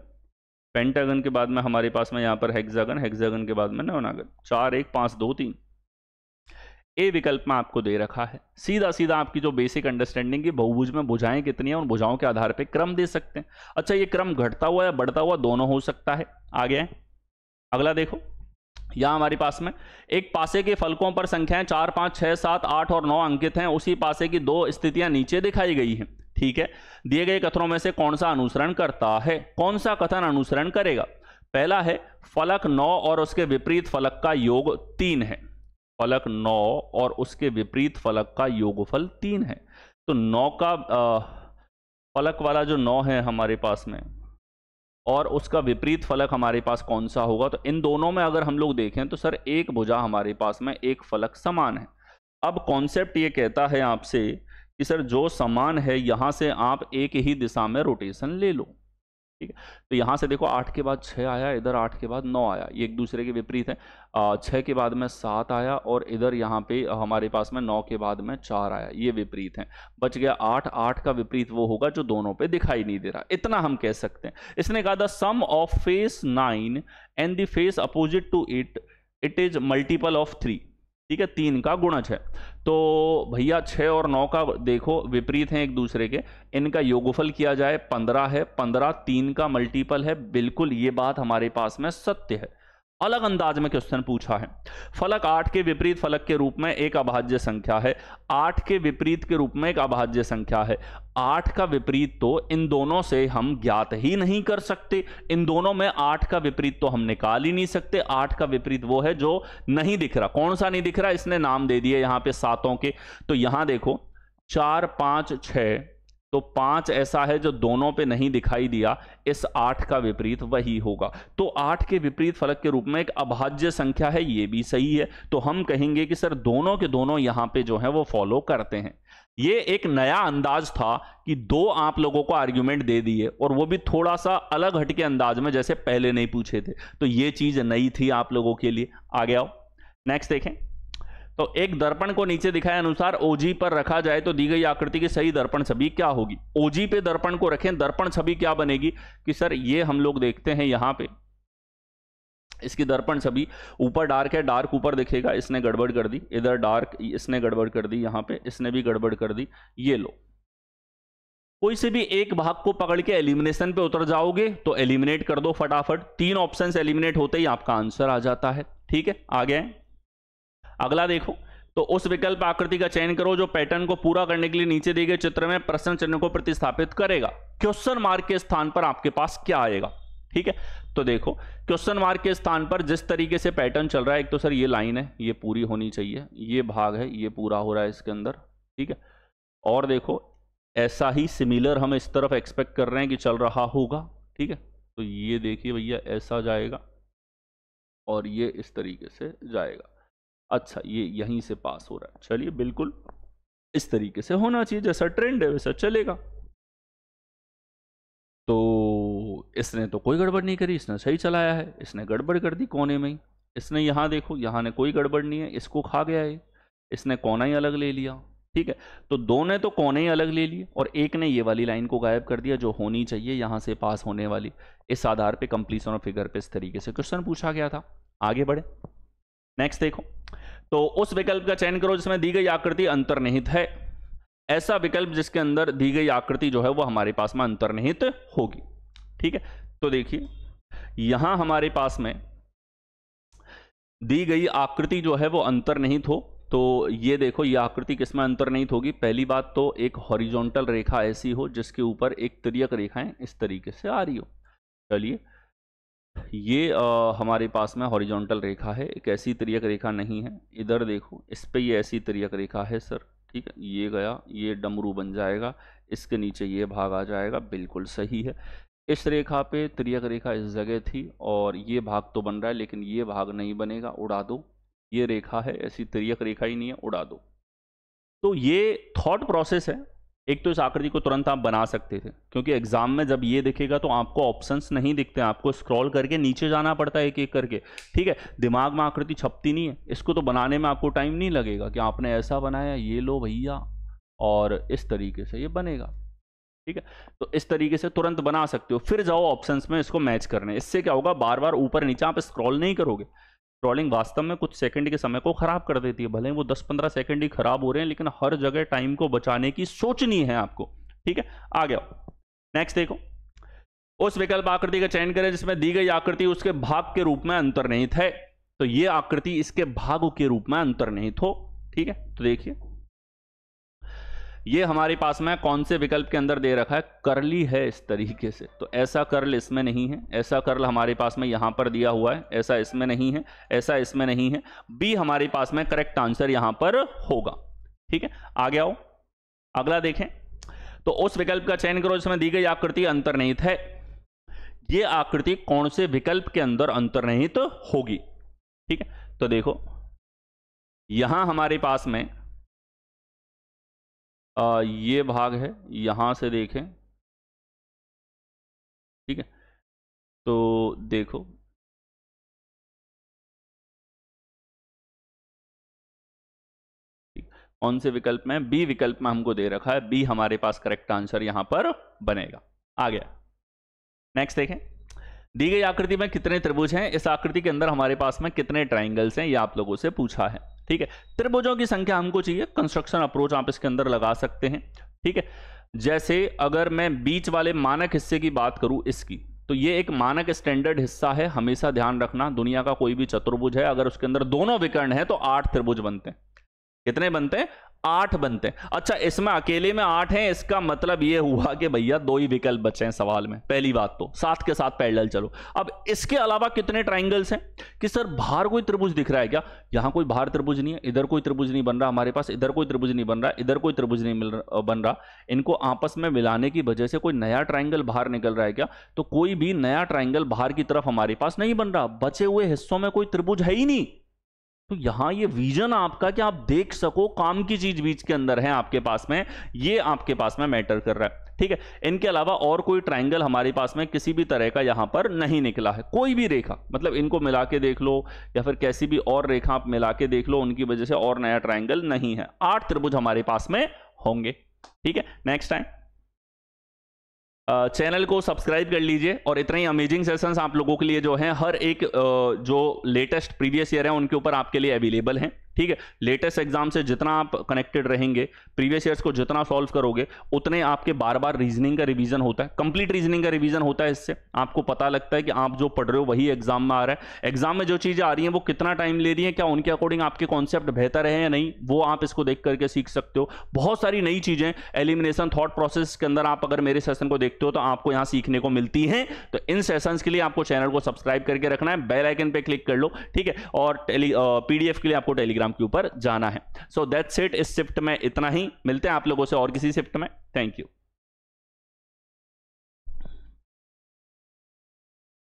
पेंटागन के बाद में हमारे पास में यहाँ पर हेक्सागन हेक्सागन के बाद में नवनागन चार एक पाँच दो तीन ए विकल्प में आपको दे रखा है सीधा सीधा आपकी जो बेसिक अंडरस्टैंडिंग की बहुभुज में बुझाएं कितनी है उन बुझाओं के आधार पर क्रम दे सकते हैं अच्छा ये क्रम घटता हुआ या बढ़ता हुआ दोनों हो सकता है आगे है। अगला देखो यहाँ हमारे पास में एक पासे के फलकों पर संख्याएं चार पाँच छः सात आठ और नौ अंकित हैं उसी पासे की दो स्थितियां नीचे दिखाई गई हैं ठीक है दिए गए कथनों में से कौन सा अनुसरण करता है कौन सा कथन अनुसरण करेगा पहला है फलक नौ और उसके विपरीत फलक का योग तीन है फलक नौ और उसके विपरीत फलक का योगफल तीन है तो नौ का आ, फलक वाला जो नौ है हमारे पास में और उसका विपरीत फलक हमारे पास कौन सा होगा तो इन दोनों में अगर हम लोग देखें तो सर एक भुजा हमारे पास में एक फलक समान है अब कॉन्सेप्ट ये कहता है आपसे कि सर जो समान है यहां से आप एक ही दिशा में रोटेशन ले लो ठीक है तो यहां से देखो आठ के बाद छः आया इधर आठ के बाद नौ आया ये एक दूसरे के विपरीत है छह के बाद में सात आया और इधर यहाँ पे हमारे पास में नौ के बाद में चार आया ये विपरीत है बच गया आठ आठ का विपरीत वो होगा जो दोनों पे दिखाई नहीं दे रहा इतना हम कह सकते हैं इसने कहा the sum of face nine and the face opposite to it it is multiple of three ठीक है तीन का गुणज है तो भैया छः और नौ का देखो विपरीत हैं एक दूसरे के इनका योगफल किया जाए पंद्रह है पंद्रह तीन का मल्टीपल है बिल्कुल ये बात हमारे पास में सत्य है अलग अंदाज में क्वेश्चन पूछा है फलक आठ के विपरीत फलक के रूप में एक अभाज्य संख्या है आठ के विपरीत के रूप में एक अभाज्य संख्या है आठ का विपरीत तो इन दोनों से हम ज्ञात ही नहीं कर सकते इन दोनों में आठ का विपरीत तो हम निकाल ही नहीं सकते आठ का विपरीत वो है जो नहीं दिख रहा कौन सा नहीं दिख रहा इसने नाम दे दिया यहां पे सातों के तो यहां देखो चार पांच छः तो पांच ऐसा है जो दोनों पे नहीं दिखाई दिया इस आठ का विपरीत वही होगा तो आठ के विपरीत फलक के रूप में एक अभाज्य संख्या है ये भी सही है तो हम कहेंगे कि सर दोनों के दोनों यहां पे जो है वो फॉलो करते हैं ये एक नया अंदाज था कि दो आप लोगों को आर्ग्यूमेंट दे दिए और वो भी थोड़ा सा अलग हटके अंदाज में जैसे पहले नहीं पूछे थे तो ये चीज नई थी आप लोगों के लिए आगे आओ नेक्स्ट देखें तो एक दर्पण को नीचे दिखाए अनुसार ओजी पर रखा जाए तो दी गई आकृति की सही दर्पण छवि क्या होगी ओजी पे दर्पण को रखें दर्पण छवि क्या बनेगी कि सर ये हम लोग देखते हैं यहां पे इसकी दर्पण छवि ऊपर डार्क है डार्क ऊपर दिखेगा इसने गड़बड़ कर दी इधर डार्क इसने गड़बड़ कर दी यहां पर इसने भी गड़बड़ कर दी ये लो कोई से भी एक भाग को पकड़ के एलिमिनेशन पे उतर जाओगे तो एलिमिनेट कर दो फटाफट तीन ऑप्शंस एलिमिनेट होते ही आपका आंसर आ जाता है ठीक है आगे अगला देखो तो उस विकल्प आकृति का चयन करो जो पैटर्न को पूरा करने के लिए नीचे दिए गए चित्र में प्रश्न चिन्ह को प्रतिस्थापित करेगा क्वेश्चन मार्क के स्थान पर आपके पास क्या आएगा ठीक है तो देखो क्वेश्चन मार्क के स्थान पर जिस तरीके से पैटर्न चल रहा है एक तो सर ये लाइन है ये पूरी होनी चाहिए ये भाग है ये पूरा हो रहा है इसके अंदर ठीक है और देखो ऐसा ही सिमिलर हम इस तरफ एक्सपेक्ट कर रहे हैं कि चल रहा होगा ठीक है तो ये देखिए भैया ऐसा जाएगा और ये इस तरीके से जाएगा अच्छा ये यहीं से पास हो रहा है चलिए बिल्कुल इस तरीके से होना चाहिए जैसा ट्रेंड है वैसा चलेगा तो इसने तो कोई गड़बड़ नहीं करी इसने सही चलाया है इसने गड़बड़ कर दी कोने में ही इसने यहाँ देखो यहाँ ने कोई गड़बड़ नहीं है इसको खा गया है इसने कोना ही अलग ले लिया ठीक है तो दो ने तो कोने ही अलग ले लिए और एक ने ये वाली लाइन को गायब कर दिया जो होनी चाहिए यहाँ से पास होने वाली इस आधार पे कंप्लीशन ऑफ फिगर पे इस तरीके से क्वेश्चन पूछा गया था आगे बढ़े नेक्स्ट देखो तो उस विकल्प का चयन करो जिसमें दी गई आकृति अंतर्निहित है ऐसा विकल्प जिसके अंदर दी गई आकृति जो है वो हमारे पास में अंतर्निहित होगी ठीक है तो देखिए यहां हमारे पास में दी गई आकृति जो है वो अंतर्निहित हो तो ये देखो ये आकृति किसमें अंतर्निहित होगी पहली बात तो एक हॉरिजॉन्टल रेखा ऐसी हो जिसके ऊपर एक तिरक रेखाएं इस तरीके से आ रही हो चलिए ये आ, हमारे पास में हॉरिजॉन्टल रेखा है एक ऐसी त्रियक रेखा नहीं है इधर देखो इस पर ये ऐसी त्रियक रेखा है सर ठीक है ये गया ये डमरू बन जाएगा इसके नीचे ये भाग आ जाएगा बिल्कुल सही है इस रेखा पे त्रियक रेखा इस जगह थी और ये भाग तो बन रहा है लेकिन ये भाग नहीं बनेगा उड़ा दो ये रेखा है ऐसी त्रियक रेखा ही नहीं है उड़ा दो तो ये थॉट प्रोसेस है एक तो इस आकृति को तुरंत आप बना सकते थे क्योंकि एग्जाम में जब ये दिखेगा तो आपको ऑप्शंस नहीं दिखते आपको स्क्रॉल करके नीचे जाना पड़ता है एक एक करके ठीक है दिमाग में आकृति छपती नहीं है इसको तो बनाने में आपको टाइम नहीं लगेगा कि आपने ऐसा बनाया ये लो भैया और इस तरीके से ये बनेगा ठीक है तो इस तरीके से तुरंत बना सकते हो फिर जाओ ऑप्शंस में इसको मैच करने इससे क्या होगा बार बार ऊपर नीचे आप स्क्रॉल नहीं करोगे ट्रॉलिंग वास्तव में कुछ सेकंड के समय को खराब कर देती है भले वो 10-15 सेकंड ही खराब हो रहे हैं लेकिन हर जगह टाइम को बचाने की सोचनी है आपको ठीक है आ गया नेक्स्ट देखो उस विकल्प आकृति का चयन करें जिसमें दी गई आकृति उसके भाग के रूप में अंतर्निहित है तो ये आकृति इसके भाग के रूप में अंतर्निहित हो ठीक है तो देखिए ये हमारे पास में कौन से विकल्प के अंदर दे रखा है करली है इस तरीके से तो ऐसा कर्ल इसमें नहीं है ऐसा कर्ल हमारे पास में यहाँ पर दिया हुआ है ऐसा इसमें नहीं है ऐसा इसमें नहीं है बी हमारे पास में करेक्ट आंसर यहाँ पर होगा ठीक है आगे आओ अगला देखें तो उस विकल्प का चयन करो जिसमें दी गई आकृति अंतर्निहित है ये आकृति कौन से विकल्प के अंदर अंतर्निहित तो होगी ठीक है तो देखो यहां हमारे पास में आ, ये भाग है यहाँ से देखें ठीक है तो देखो कौन से विकल्प में बी विकल्प में हमको दे रखा है बी हमारे पास करेक्ट आंसर यहां पर बनेगा आ गया नेक्स्ट देखें दी गई आकृति में कितने त्रिभुज हैं इस आकृति के अंदर हमारे पास में कितने ट्राइंगल्स हैं ये आप लोगों से पूछा है ठीक है त्रिभुजों की संख्या हमको चाहिए कंस्ट्रक्शन अप्रोच आप इसके अंदर लगा सकते हैं ठीक है जैसे अगर मैं बीच वाले मानक हिस्से की बात करूं इसकी तो ये एक मानक स्टैंडर्ड हिस्सा है हमेशा ध्यान रखना दुनिया का कोई भी चतुर्भुज है अगर उसके अंदर दोनों विकर्ण है तो आठ त्रिभुज बनते हैं कितने बनते हैं आठ बनते हैं अच्छा इसमें अकेले में आठ हैं इसका मतलब ये हुआ कि भैया दो ही विकल्प बचे हैं सवाल में पहली बात तो साथ के साथ पैडल चलो अब इसके अलावा कितने ट्राइंगल्स हैं कि सर बाहर कोई त्रिभुज दिख रहा है क्या यहां कोई बाहर त्रिभुज नहीं है इधर कोई त्रिभुज नहीं बन रहा हमारे पास इधर कोई त्रिभुज नहीं बन रहा इधर कोई त्रिभुज नहीं मिल रहा बन रहा इनको आपस में मिलाने की वजह से कोई नया ट्राइंगल बाहर निकल रहा है क्या तो कोई भी नया ट्राइंगल बाहर की तरफ हमारे पास नहीं बन रहा बचे हुए हिस्सों में कोई त्रिभुज है ही नहीं तो यहां ये विजन आपका कि आप देख सको काम की चीज बीच के अंदर है आपके पास में ये आपके पास में मैटर कर रहा है ठीक है इनके अलावा और कोई ट्रायंगल हमारे पास में किसी भी तरह का यहां पर नहीं निकला है कोई भी रेखा मतलब इनको मिला के देख लो या फिर कैसी भी और रेखा आप मिला के देख लो उनकी वजह से और नया ट्राइंगल नहीं है आठ त्रिभुज हमारे पास में होंगे ठीक है नेक्स्ट टाइम चैनल को सब्सक्राइब कर लीजिए और इतने ही अमेजिंग सेशंस आप लोगों के लिए जो हैं हर एक जो लेटेस्ट प्रीवियस ईयर है उनके ऊपर आपके लिए अवेलेबल हैं ठीक है लेटेस्ट एग्जाम से जितना आप कनेक्टेड रहेंगे प्रीवियस ईयर्स को जितना सॉल्व करोगे उतने आपके बार बार रीजनिंग का रिवीजन होता है कंप्लीट रीजनिंग का रिवीजन होता है इससे आपको पता लगता है कि आप जो पढ़ रहे हो वही एग्जाम में आ रहा है एग्जाम में जो चीज़ें आ रही हैं वो कितना टाइम ले रही हैं क्या उनके अकॉर्डिंग आपके कॉन्सेप्ट बेहतर है या नहीं वो आप इसको देख करके सीख सकते हो बहुत सारी नई चीज़ें एलिमिनेशन थॉट प्रोसेस के अंदर आप अगर मेरे सेशन को देखते हो तो आपको यहाँ सीखने को मिलती हैं तो इन सेशंस के लिए आपको चैनल को सब्सक्राइब करके रखना है बेल आइकन पर क्लिक कर लो ठीक है और टेली पीडीएफ के लिए आपको टेलीग्राम टेलीग्राम के ऊपर जाना है सो दैट्स सेट इस शिफ्ट में इतना ही मिलते हैं आप लोगों से और किसी शिफ्ट में थैंक यू